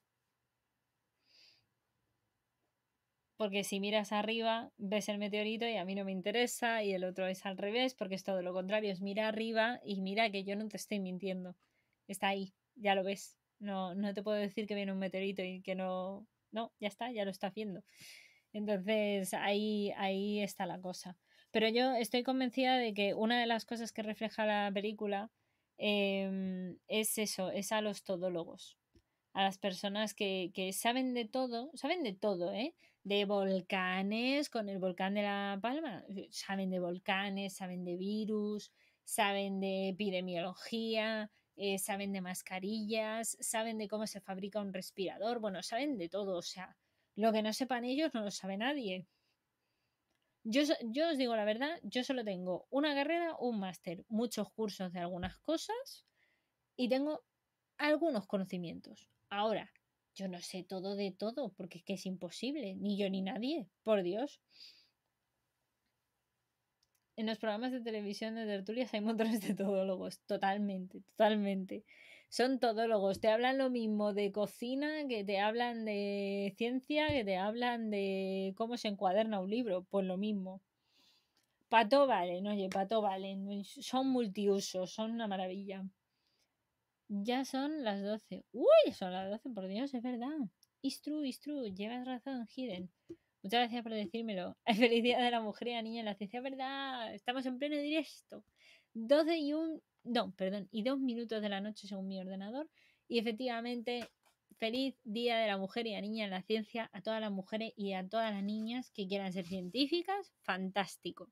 porque si miras arriba ves el meteorito y a mí no me interesa y el otro es al revés porque es todo lo contrario, es mira arriba y mira que yo no te estoy mintiendo, está ahí, ya lo ves, no, no te puedo decir que viene un meteorito y que no, no, ya está, ya lo está haciendo. Entonces ahí, ahí está la cosa. Pero yo estoy convencida de que una de las cosas que refleja la película em, es eso, es a los todólogos, a las personas que, que saben de todo, saben de todo, ¿eh? de volcanes, con el volcán de La Palma. Eh, saben de volcanes, saben de virus, saben de epidemiología, eh, saben de mascarillas, saben de cómo se fabrica un respirador, bueno, saben de todo, o sea, lo que no sepan ellos no lo sabe nadie. Yo, yo os digo la verdad, yo solo tengo una carrera, un máster, muchos cursos de algunas cosas y tengo algunos conocimientos. Ahora, yo no sé todo de todo, porque es que es imposible, ni yo ni nadie, por Dios. En los programas de televisión de tertulias hay montones de todólogos, totalmente, totalmente. Son todólogos, te hablan lo mismo de cocina, que te hablan de ciencia, que te hablan de cómo se encuaderna un libro, pues lo mismo. Pato Valen, oye, Pato Valen, son multiusos, son una maravilla. Ya son las 12. ¡Uy! Son las 12, por Dios, es verdad. It's true, it's true. Llevas razón, Hidden. Muchas gracias por decírmelo. Feliz día de la mujer y la niña en la ciencia, ¿verdad? Estamos en pleno directo. 12 y un. No, perdón, y dos minutos de la noche según mi ordenador. Y efectivamente, feliz día de la mujer y la niña en la ciencia a todas las mujeres y a todas las niñas que quieran ser científicas. Fantástico.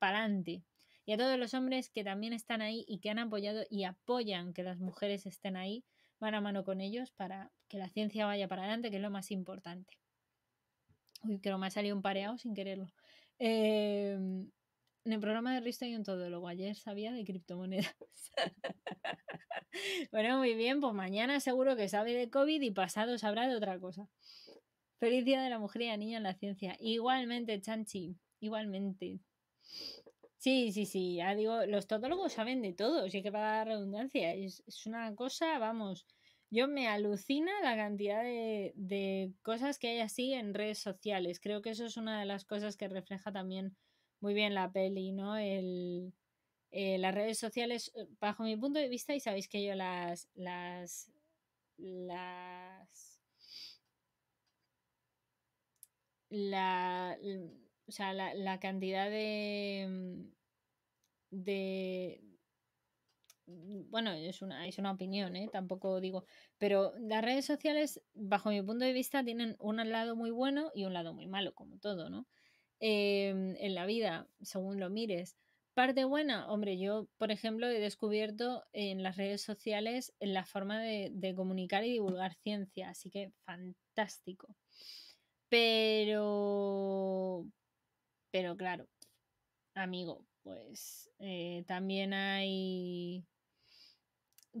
Para adelante y a todos los hombres que también están ahí y que han apoyado y apoyan que las mujeres estén ahí, van a mano con ellos para que la ciencia vaya para adelante, que es lo más importante. Uy, creo que me ha salido un pareado sin quererlo. Em, en el programa de Risto hay un todólogo. Ayer sabía de criptomonedas. bueno, muy bien, pues mañana seguro que sabe de COVID y pasado sabrá de otra cosa. Feliz Día de la Mujer y la Niña en la Ciencia. Igualmente, Chanchi. Igualmente. Sí, sí, sí, ya digo, los todólogos saben de todo, sí que para la redundancia, es, una cosa, vamos, yo me alucina la cantidad de, cosas que hay así en redes sociales, creo que eso es una de las cosas que refleja también muy bien la peli, ¿no? Eh, las redes sociales, eh, bajo mi punto de vista, y sabéis que yo las, las, las, la o sea, la, cantidad de, mm, de, mm, bueno, es una, es una opinión, ¿eh? tampoco digo, pero las redes sociales, bajo mi punto de vista, tienen un lado muy bueno y un lado muy malo, como todo, ¿no? Em, en la vida, según lo mires. Parte buena, hombre, yo, por ejemplo, he descubierto en las redes sociales la forma de, de comunicar y divulgar ciencia, así que fantástico. Pero, pero claro, amigo, pues eh, también hay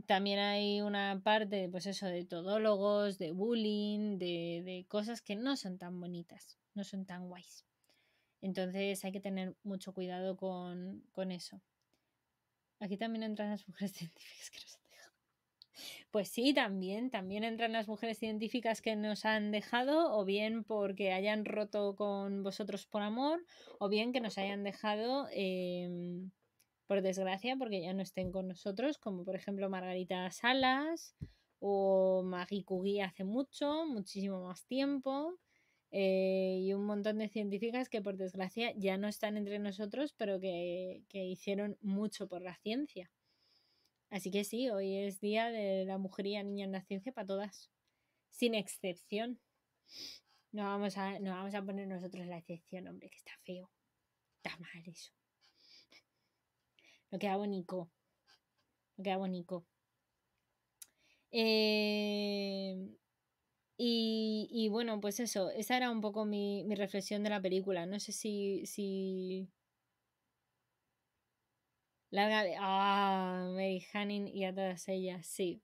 también hay una parte, pues eso, de todólogos, de bullying, de, cosas que no son tan bonitas, no son tan guays. Entonces hay que tener mucho cuidado con, con eso. Aquí también entran las mujeres científicas, que pues sí, también, también entran las mujeres científicas que nos han dejado, o bien porque hayan roto con vosotros por amor, o bien que nos hayan dejado em, por desgracia, porque ya no estén con nosotros, como por ejemplo Margarita Salas o Marie Curie hace mucho, muchísimo más tiempo. Eh, y un montón de científicas que por desgracia ya no están entre nosotros, pero que hicieron mucho por la ciencia. Así que sí, hoy es Día de la Mujer y Niña en la Ciencia para todas, sin excepción. No vamos a, no vamos a poner nosotros la excepción, hombre, que está feo. Está mal eso. No queda bonito. No queda bonito. Em, y, bueno, pues eso, esa era un poco mi, reflexión de la película. No sé si, Larga Ah, Mary Hanning y a todas ellas, sí.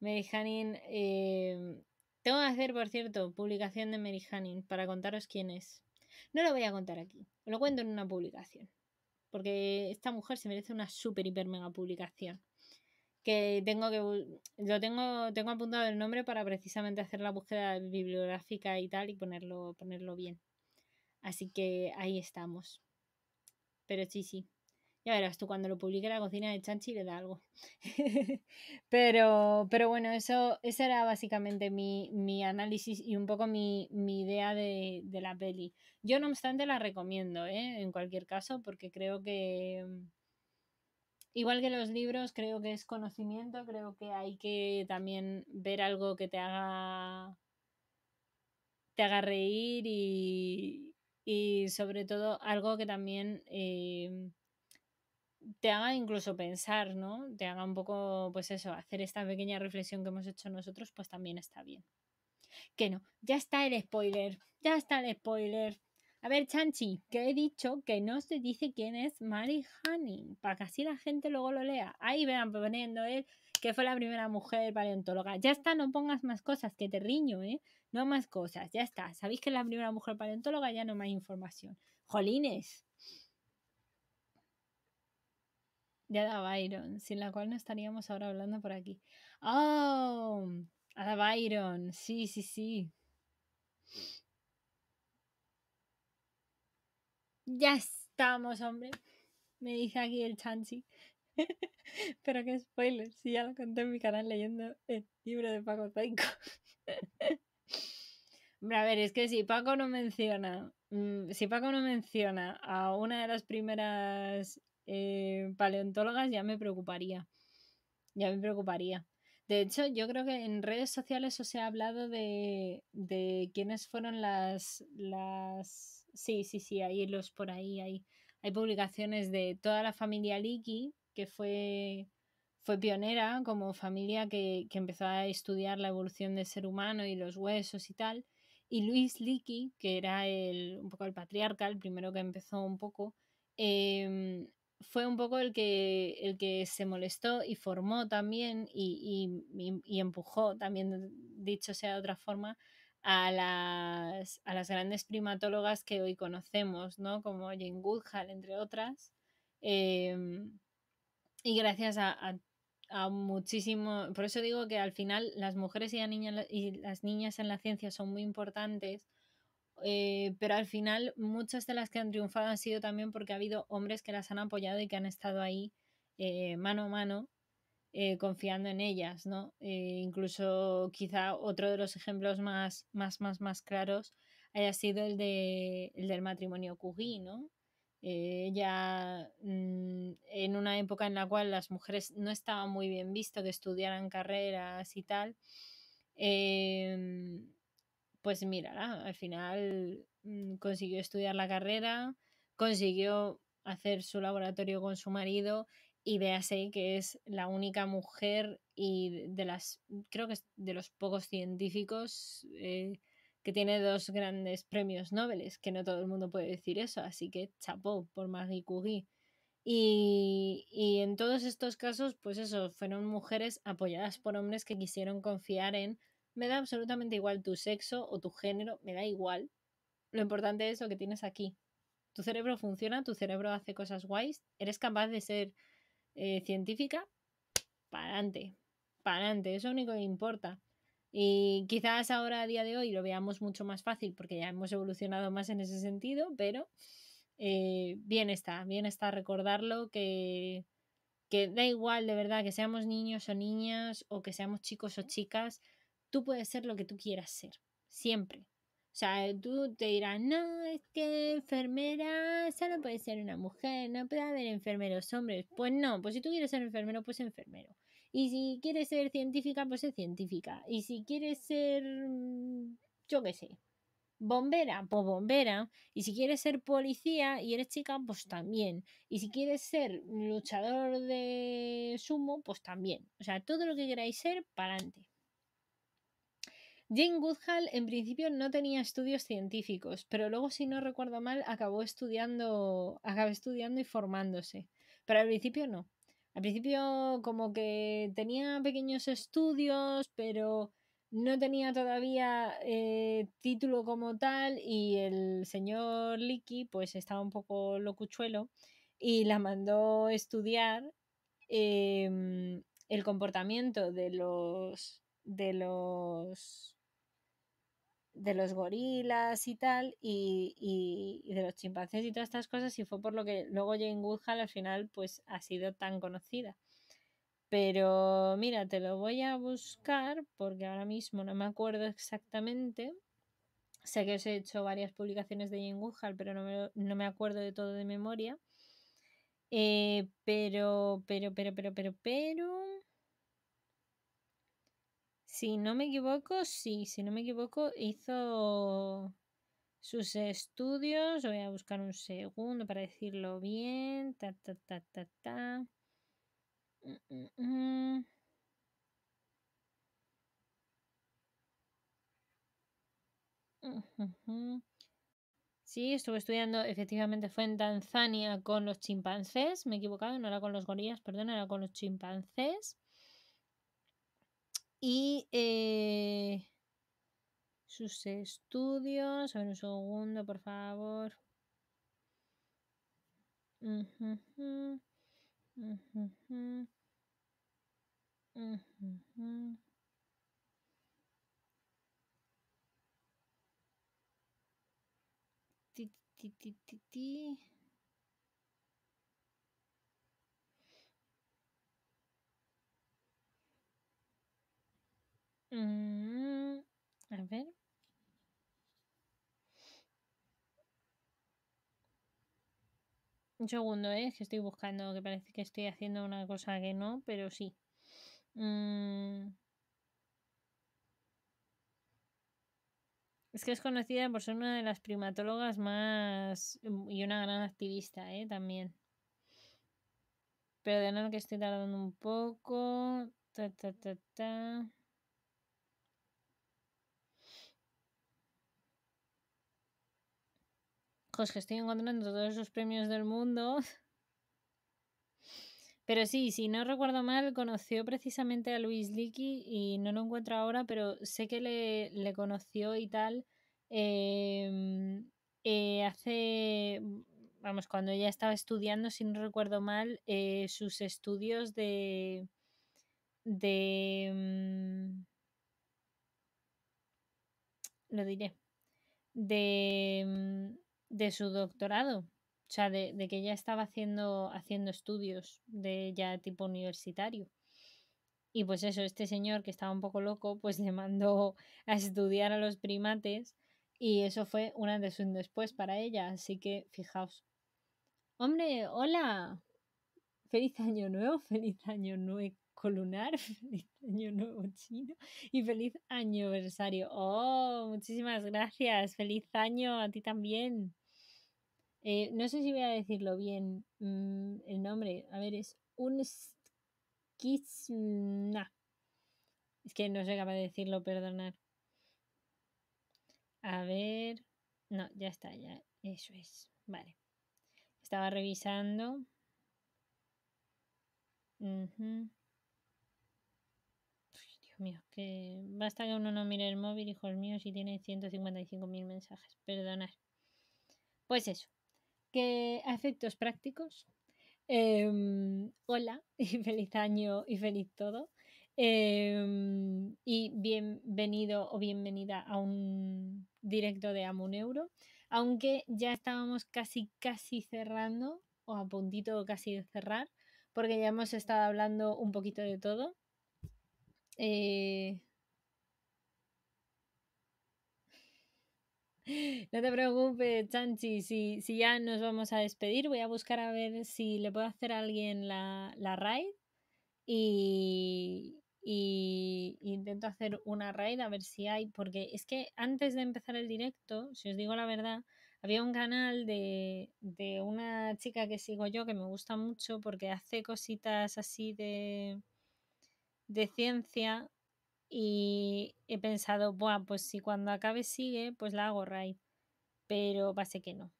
Mary Hanning. Em, tengo que hacer, por cierto, publicación de Mary Hanning para contaros quién es. No lo voy a contar aquí. Lo cuento en una publicación. Porque esta mujer se merece una super hiper mega publicación. Que tengo que. Lo tengo, tengo apuntado el nombre para precisamente hacer la búsqueda bibliográfica y tal y ponerlo, ponerlo bien. Así que ahí estamos. Pero sí, sí. Ya verás tú, cuando lo publique la cocina de Chanchi le da algo. pero, pero bueno, eso, ese era básicamente mi, análisis y un poco mi, idea de, la peli. Yo no obstante la recomiendo, ¿eh? en cualquier caso, porque creo que, mm, igual que los libros, creo que es conocimiento, creo que hay que también ver algo que te haga, te haga reír y, y sobre todo algo que también... Eh, te haga incluso pensar, ¿no? Te haga un poco, pues eso, hacer esta pequeña reflexión que hemos hecho nosotros, pues también está bien. Que no, ya está el spoiler, ya está el spoiler. A ver, Chanchi, que he dicho que no se dice quién es Mary Hanning, para que así la gente luego lo lea. Ahí vean poniendo él que fue la primera mujer paleontóloga. Ya está, no pongas más cosas, que te riño, ¿eh? No más cosas, ya está. Sabéis que es la primera mujer paleontóloga, ya no más información. Jolines, de Byron, sin la cual no estaríamos ahora hablando por aquí. ¡Oh! Ada Byron, sí, sí, sí. Ya estamos, hombre. Me dice aquí el Chanchi. Pero qué spoiler, si ya lo conté en mi canal leyendo el libro de Paco Taiko. hombre, a ver, es que si Paco no menciona, mm, si Paco no menciona a una de las primeras eh, paleontólogas ya me preocuparía. Ya me preocuparía. De hecho, yo creo que en redes sociales os he hablado de, de quiénes fueron las, las... Sí, sí, sí, hay los por ahí, hay, hay publicaciones de toda la familia Liki, que fue, fue pionera como familia que, empezó a estudiar la evolución del ser humano y los huesos y tal. Y Luis Leakey, que era el, un poco el patriarca, el primero que empezó un poco, eh, fue un poco el que, el que se molestó y formó también y, empujó también, dicho sea de otra forma, a las, a las grandes primatólogas que hoy conocemos, ¿no? Como Jane Goodhall, entre otras. Em, y gracias a, a, muchísimo... Por eso digo que al final las mujeres y, y las niñas en la ciencia son muy importantes eh, pero al final muchas de las que han triunfado han sido también porque ha habido hombres que las han apoyado y que han estado ahí eh, mano a mano eh, confiando en ellas, ¿no? incluso quizá otro de los ejemplos más, más, más, más claros haya sido el, de, el del matrimonio cugui ¿no? ya mm, en una época en la cual las mujeres no estaban muy bien visto que estudiaran carreras y tal, eh, pues mira, al final mm, consiguió estudiar la carrera, consiguió hacer su laboratorio con su marido y véase que es la única mujer y de las, creo que de los pocos científicos eh, que tiene dos grandes premios Nobel, que no todo el mundo puede decir eso, así que chapó por Marie Curie. y, en todos estos casos, pues eso, fueron mujeres apoyadas por hombres que quisieron confiar en me da absolutamente igual tu sexo o tu género, me da igual. Lo importante es lo que tienes aquí. Tu cerebro funciona, tu cerebro hace cosas guays, eres capaz de ser eh, científica, para adelante, para adelante, eso es lo único que importa. Y quizás ahora a día de hoy lo veamos mucho más fácil porque ya hemos evolucionado más en ese sentido, pero eh, bien está, bien está recordarlo que, que da igual de verdad que seamos niños o niñas o que seamos chicos o chicas, tú puedes ser lo que tú quieras ser, siempre. O sea, eh, tú te dirás, no, es que enfermera, solo no puede ser una mujer, no puede haber enfermeros hombres. Pues no, pues si tú quieres ser enfermero, pues enfermero. Y si quieres ser científica, pues es científica. Y si quieres ser, mm, yo qué sé, bombera, pues bombera. Y si quieres ser policía y eres chica, pues también. Y si quieres ser luchador de sumo, pues también. O sea, todo lo que queráis ser, para adelante. Jane Goodhall en principio no tenía estudios científicos, pero luego, si no recuerdo mal, acabó estudiando, acabó estudiando y formándose. Pero al principio no. Al principio como que tenía pequeños estudios, pero no tenía todavía eh, título como tal y el señor Licky pues estaba un poco locuchuelo y la mandó estudiar em, el comportamiento de los de los de los gorilas y tal, y, de los chimpancés y todas estas cosas, y fue por lo que luego Jane Goodall al final pues ha sido tan conocida. Pero mira, te lo voy a buscar porque ahora mismo no me acuerdo exactamente. Sé que os he hecho varias publicaciones de Jane Goodall, pero no me, acuerdo de todo de memoria. Eh, pero, pero, pero, pero, pero, pero... Si no me equivoco, sí, si no me equivoco, hizo sus estudios. Voy a buscar un segundo para decirlo bien. Ta, ta, ta, ta, ta. Mm, mm, mm. Sí, estuve estudiando, efectivamente fue en Tanzania con los chimpancés, me he equivocado, no era con los gorillas perdón, era con los chimpancés. Y eh, sus estudios. un segundo, por favor. Mm, a ver. Un segundo, ¿eh? es que estoy buscando, que parece que estoy haciendo una cosa que no, pero sí. Mm. Es que es conocida por ser una de las primatólogas más. Mm, y una gran activista, ¿eh? También. Pero nuevo que estoy tardando un poco. Ta, ta, ta, ta. que estoy encontrando todos los premios del mundo. Pero sí, si no recuerdo mal, conoció precisamente a Luis Licky y no lo encuentro ahora, pero sé que le, conoció y tal em, eh, hace, vamos, cuando ella estaba estudiando, si no recuerdo mal, eh, sus estudios de... de... Mm, lo diré. De mm, de su doctorado, o sea, de, que ya estaba haciendo, haciendo estudios de ya tipo universitario. Y pues eso, este señor que estaba un poco loco, pues le mandó a estudiar a los primates y eso fue una de sus después para ella, así que fijaos. Hombre, hola. Feliz año nuevo, feliz año nuevo colunar! feliz año nuevo chino y feliz año aniversario. Oh, muchísimas gracias, feliz año a ti también. Eh, no sé si voy a decirlo bien mm, el nombre. A ver, es un Es que no soy capaz de decirlo, perdonar. A ver. No, ya está, ya. Eso es. Vale. Estaba revisando. Dios mío, que basta que uno no mire el móvil, hijos míos, si tiene 155.000 mensajes. Perdonar. Pues eso que a efectos prácticos, em, hola y feliz año y feliz todo. Em, y bienvenido o bienvenida a un directo de Amo Euro, aunque ya estábamos casi, casi cerrando o a puntito casi de cerrar, porque ya hemos estado hablando un poquito de todo. Eh, No te preocupes, Chanchi, si, si, ya nos vamos a despedir, voy a buscar a ver si le puedo hacer a alguien la, raid y, intento hacer una raid a ver si hay, porque es que antes de empezar el directo, si os digo la verdad, había un canal de, de una chica que sigo yo que me gusta mucho porque hace cositas así de, de ciencia y he pensado, bueno, pues si cuando acabe sigue, pues la hago raid. Pero pasé que no.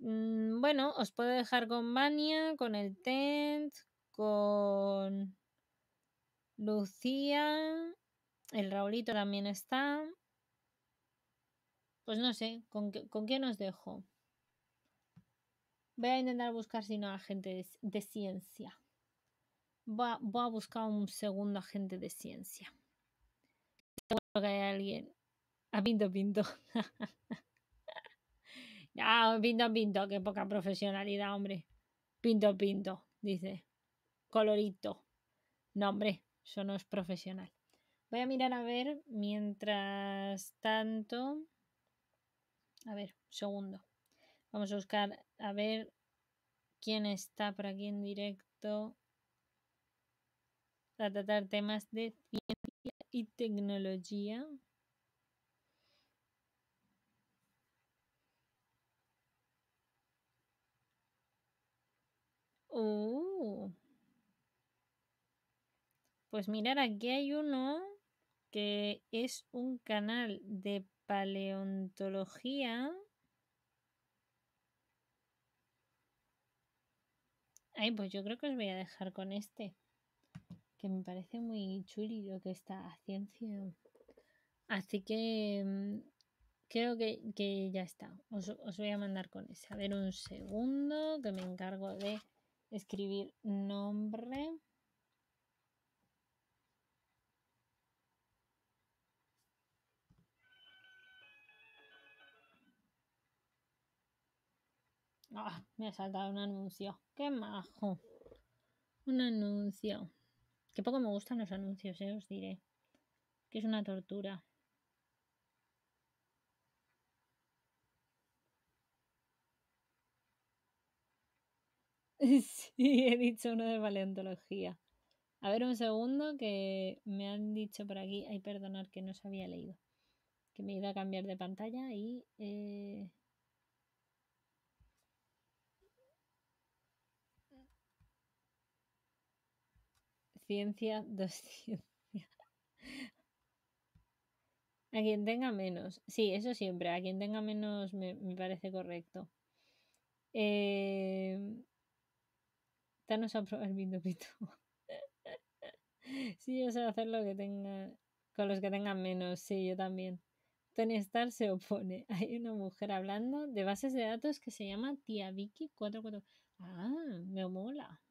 Mm, bueno, os puedo dejar con Mania, con el Tent, con Lucía. El Raulito también está. Pues no sé, ¿con, quién os dejo? Voy a intentar buscar si no a gente de ciencia va, a buscar un segundo agente de ciencia. Seguro que hay alguien. A ah, Pinto Pinto. ah, Pinto Pinto, qué poca profesionalidad, hombre. Pinto Pinto, dice. Colorito. No, hombre, eso no es profesional. Voy a mirar a ver mientras tanto. A ver, segundo. Vamos a buscar a ver quién está por aquí en directo a tratar temas de ciencia y tecnología. Oh. Pues mirar, aquí hay uno que es un canal de paleontología. ahí pues yo creo que os voy a dejar con este que me parece muy chuli lo que está a ciencia. Así que mm, creo que, ya está. Os, voy a mandar con ese. A ver un segundo que me encargo de escribir nombre. Ah, me ha saltado un anuncio. Qué majo. Un anuncio. Que poco me gustan los anuncios, eh, os diré. Que es una tortura. Sí, he dicho uno de paleontología. A ver un segundo que me han dicho por aquí, ay, perdonar que no se había leído, que me he ido a cambiar de pantalla y eh, dos ciencia A quien tenga menos. Sí, eso siempre. A quien tenga menos me, parece correcto. Eh... Danos a probar mi pito. sí, yo sé hacer lo que tenga. Con los que tengan menos, sí, yo también. Tony Stark se opone. Hay una mujer hablando de bases de datos que se llama Tia Vicky 44. Ah, me mola.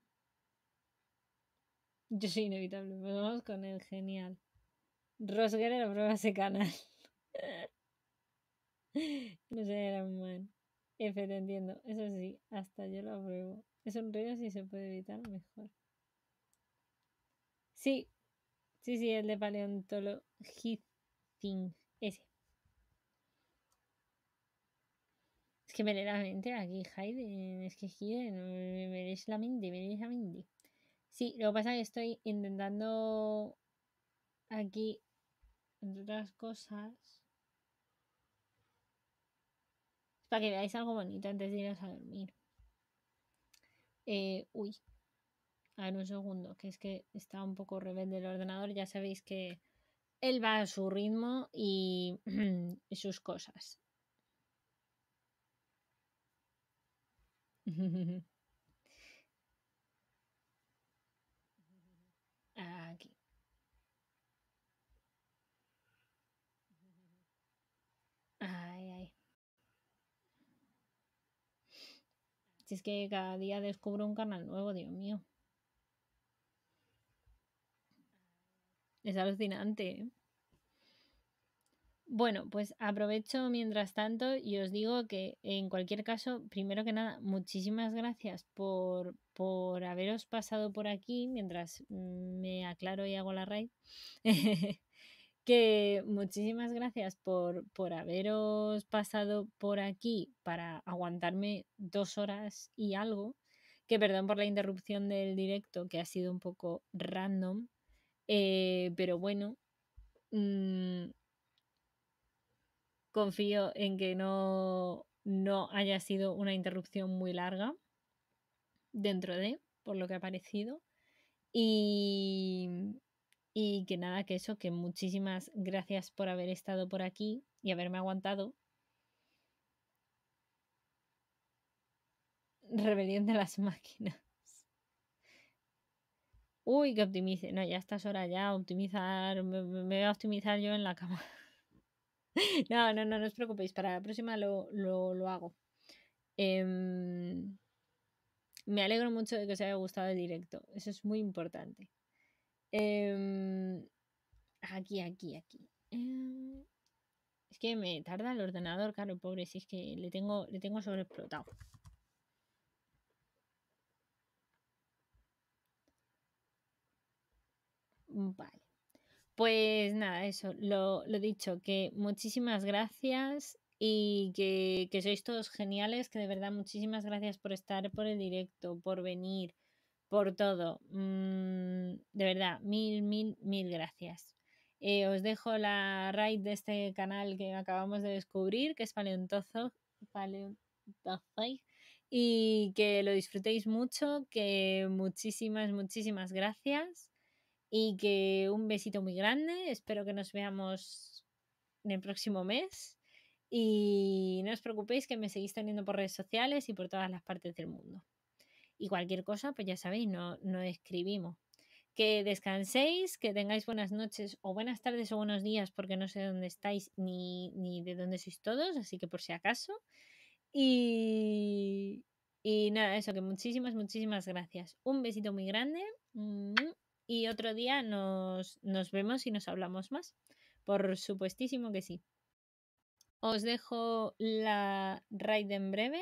Yo soy inevitable, pues vamos con el genial. Rosguerre lo prueba ese canal. no sé, era un F, te entiendo. Eso sí, hasta yo lo apruebo. Es un ruido, si se puede evitar, mejor. Sí, sí, sí, el de paleontólogo Ese. Es que me lee la mente aquí, Hayden. Es que Jaide, no, me lees la mente, me lees la mente. Sí, lo que pasa es que estoy intentando aquí, entre otras cosas, para que veáis algo bonito antes de iros a dormir. Eh, uy, a ver un segundo, que es que está un poco rebelde el ordenador, ya sabéis que él va a su ritmo y, y sus cosas. es que cada día descubro un canal nuevo, Dios mío. Es alucinante. ¿eh? Bueno, pues aprovecho mientras tanto y os digo que en cualquier caso, primero que nada, muchísimas gracias por, por haberos pasado por aquí mientras mm, me aclaro y hago la raid. que muchísimas gracias por, por haberos pasado por aquí para aguantarme dos horas y algo. Que perdón por la interrupción del directo, que ha sido un poco random. Eh, pero bueno, mm, confío en que no, no haya sido una interrupción muy larga dentro de, por lo que ha parecido. Y y que nada, que eso, que muchísimas gracias por haber estado por aquí y haberme aguantado. Rebelión de las máquinas. Uy, que optimice. No, ya estás estas ya optimizar. Me, voy a optimizar yo en la cama. no, no, no, no os preocupéis. Para la próxima lo, hago. Em, me alegro mucho de que os haya gustado el directo. Eso es muy importante. Em, aquí, aquí, aquí. Em, es que me tarda el ordenador, claro, pobre, si es que le tengo, le tengo sobreexplotado. Vale. Pues nada, eso, lo, lo dicho, que muchísimas gracias y que, que, sois todos geniales, que de verdad muchísimas gracias por estar por el directo, por venir, por todo. Mm, de verdad, mil, mil, mil gracias. Eh, os dejo la raid de este canal que acabamos de descubrir, que es Paleontozo, Paleontozo y que lo disfrutéis mucho, que muchísimas, muchísimas gracias y que un besito muy grande. Espero que nos veamos en el próximo mes y no os preocupéis que me seguís teniendo por redes sociales y por todas las partes del mundo. Y cualquier cosa, pues ya sabéis, no, escribimos. Que descanséis, que tengáis buenas noches o buenas tardes o buenos días, porque no sé dónde estáis ni, de dónde sois todos, así que por si acaso. Y, nada, eso, que muchísimas, muchísimas gracias. Un besito muy grande mm, y otro día nos, nos vemos y nos hablamos más. Por supuestísimo que sí. Os dejo la raid en breve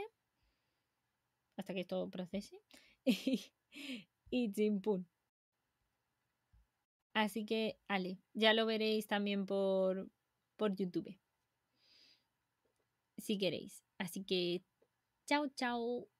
hasta que todo procese. Y, y Así que, ale, ya lo veréis también por, por YouTube. Si queréis. Así que, chao, chao.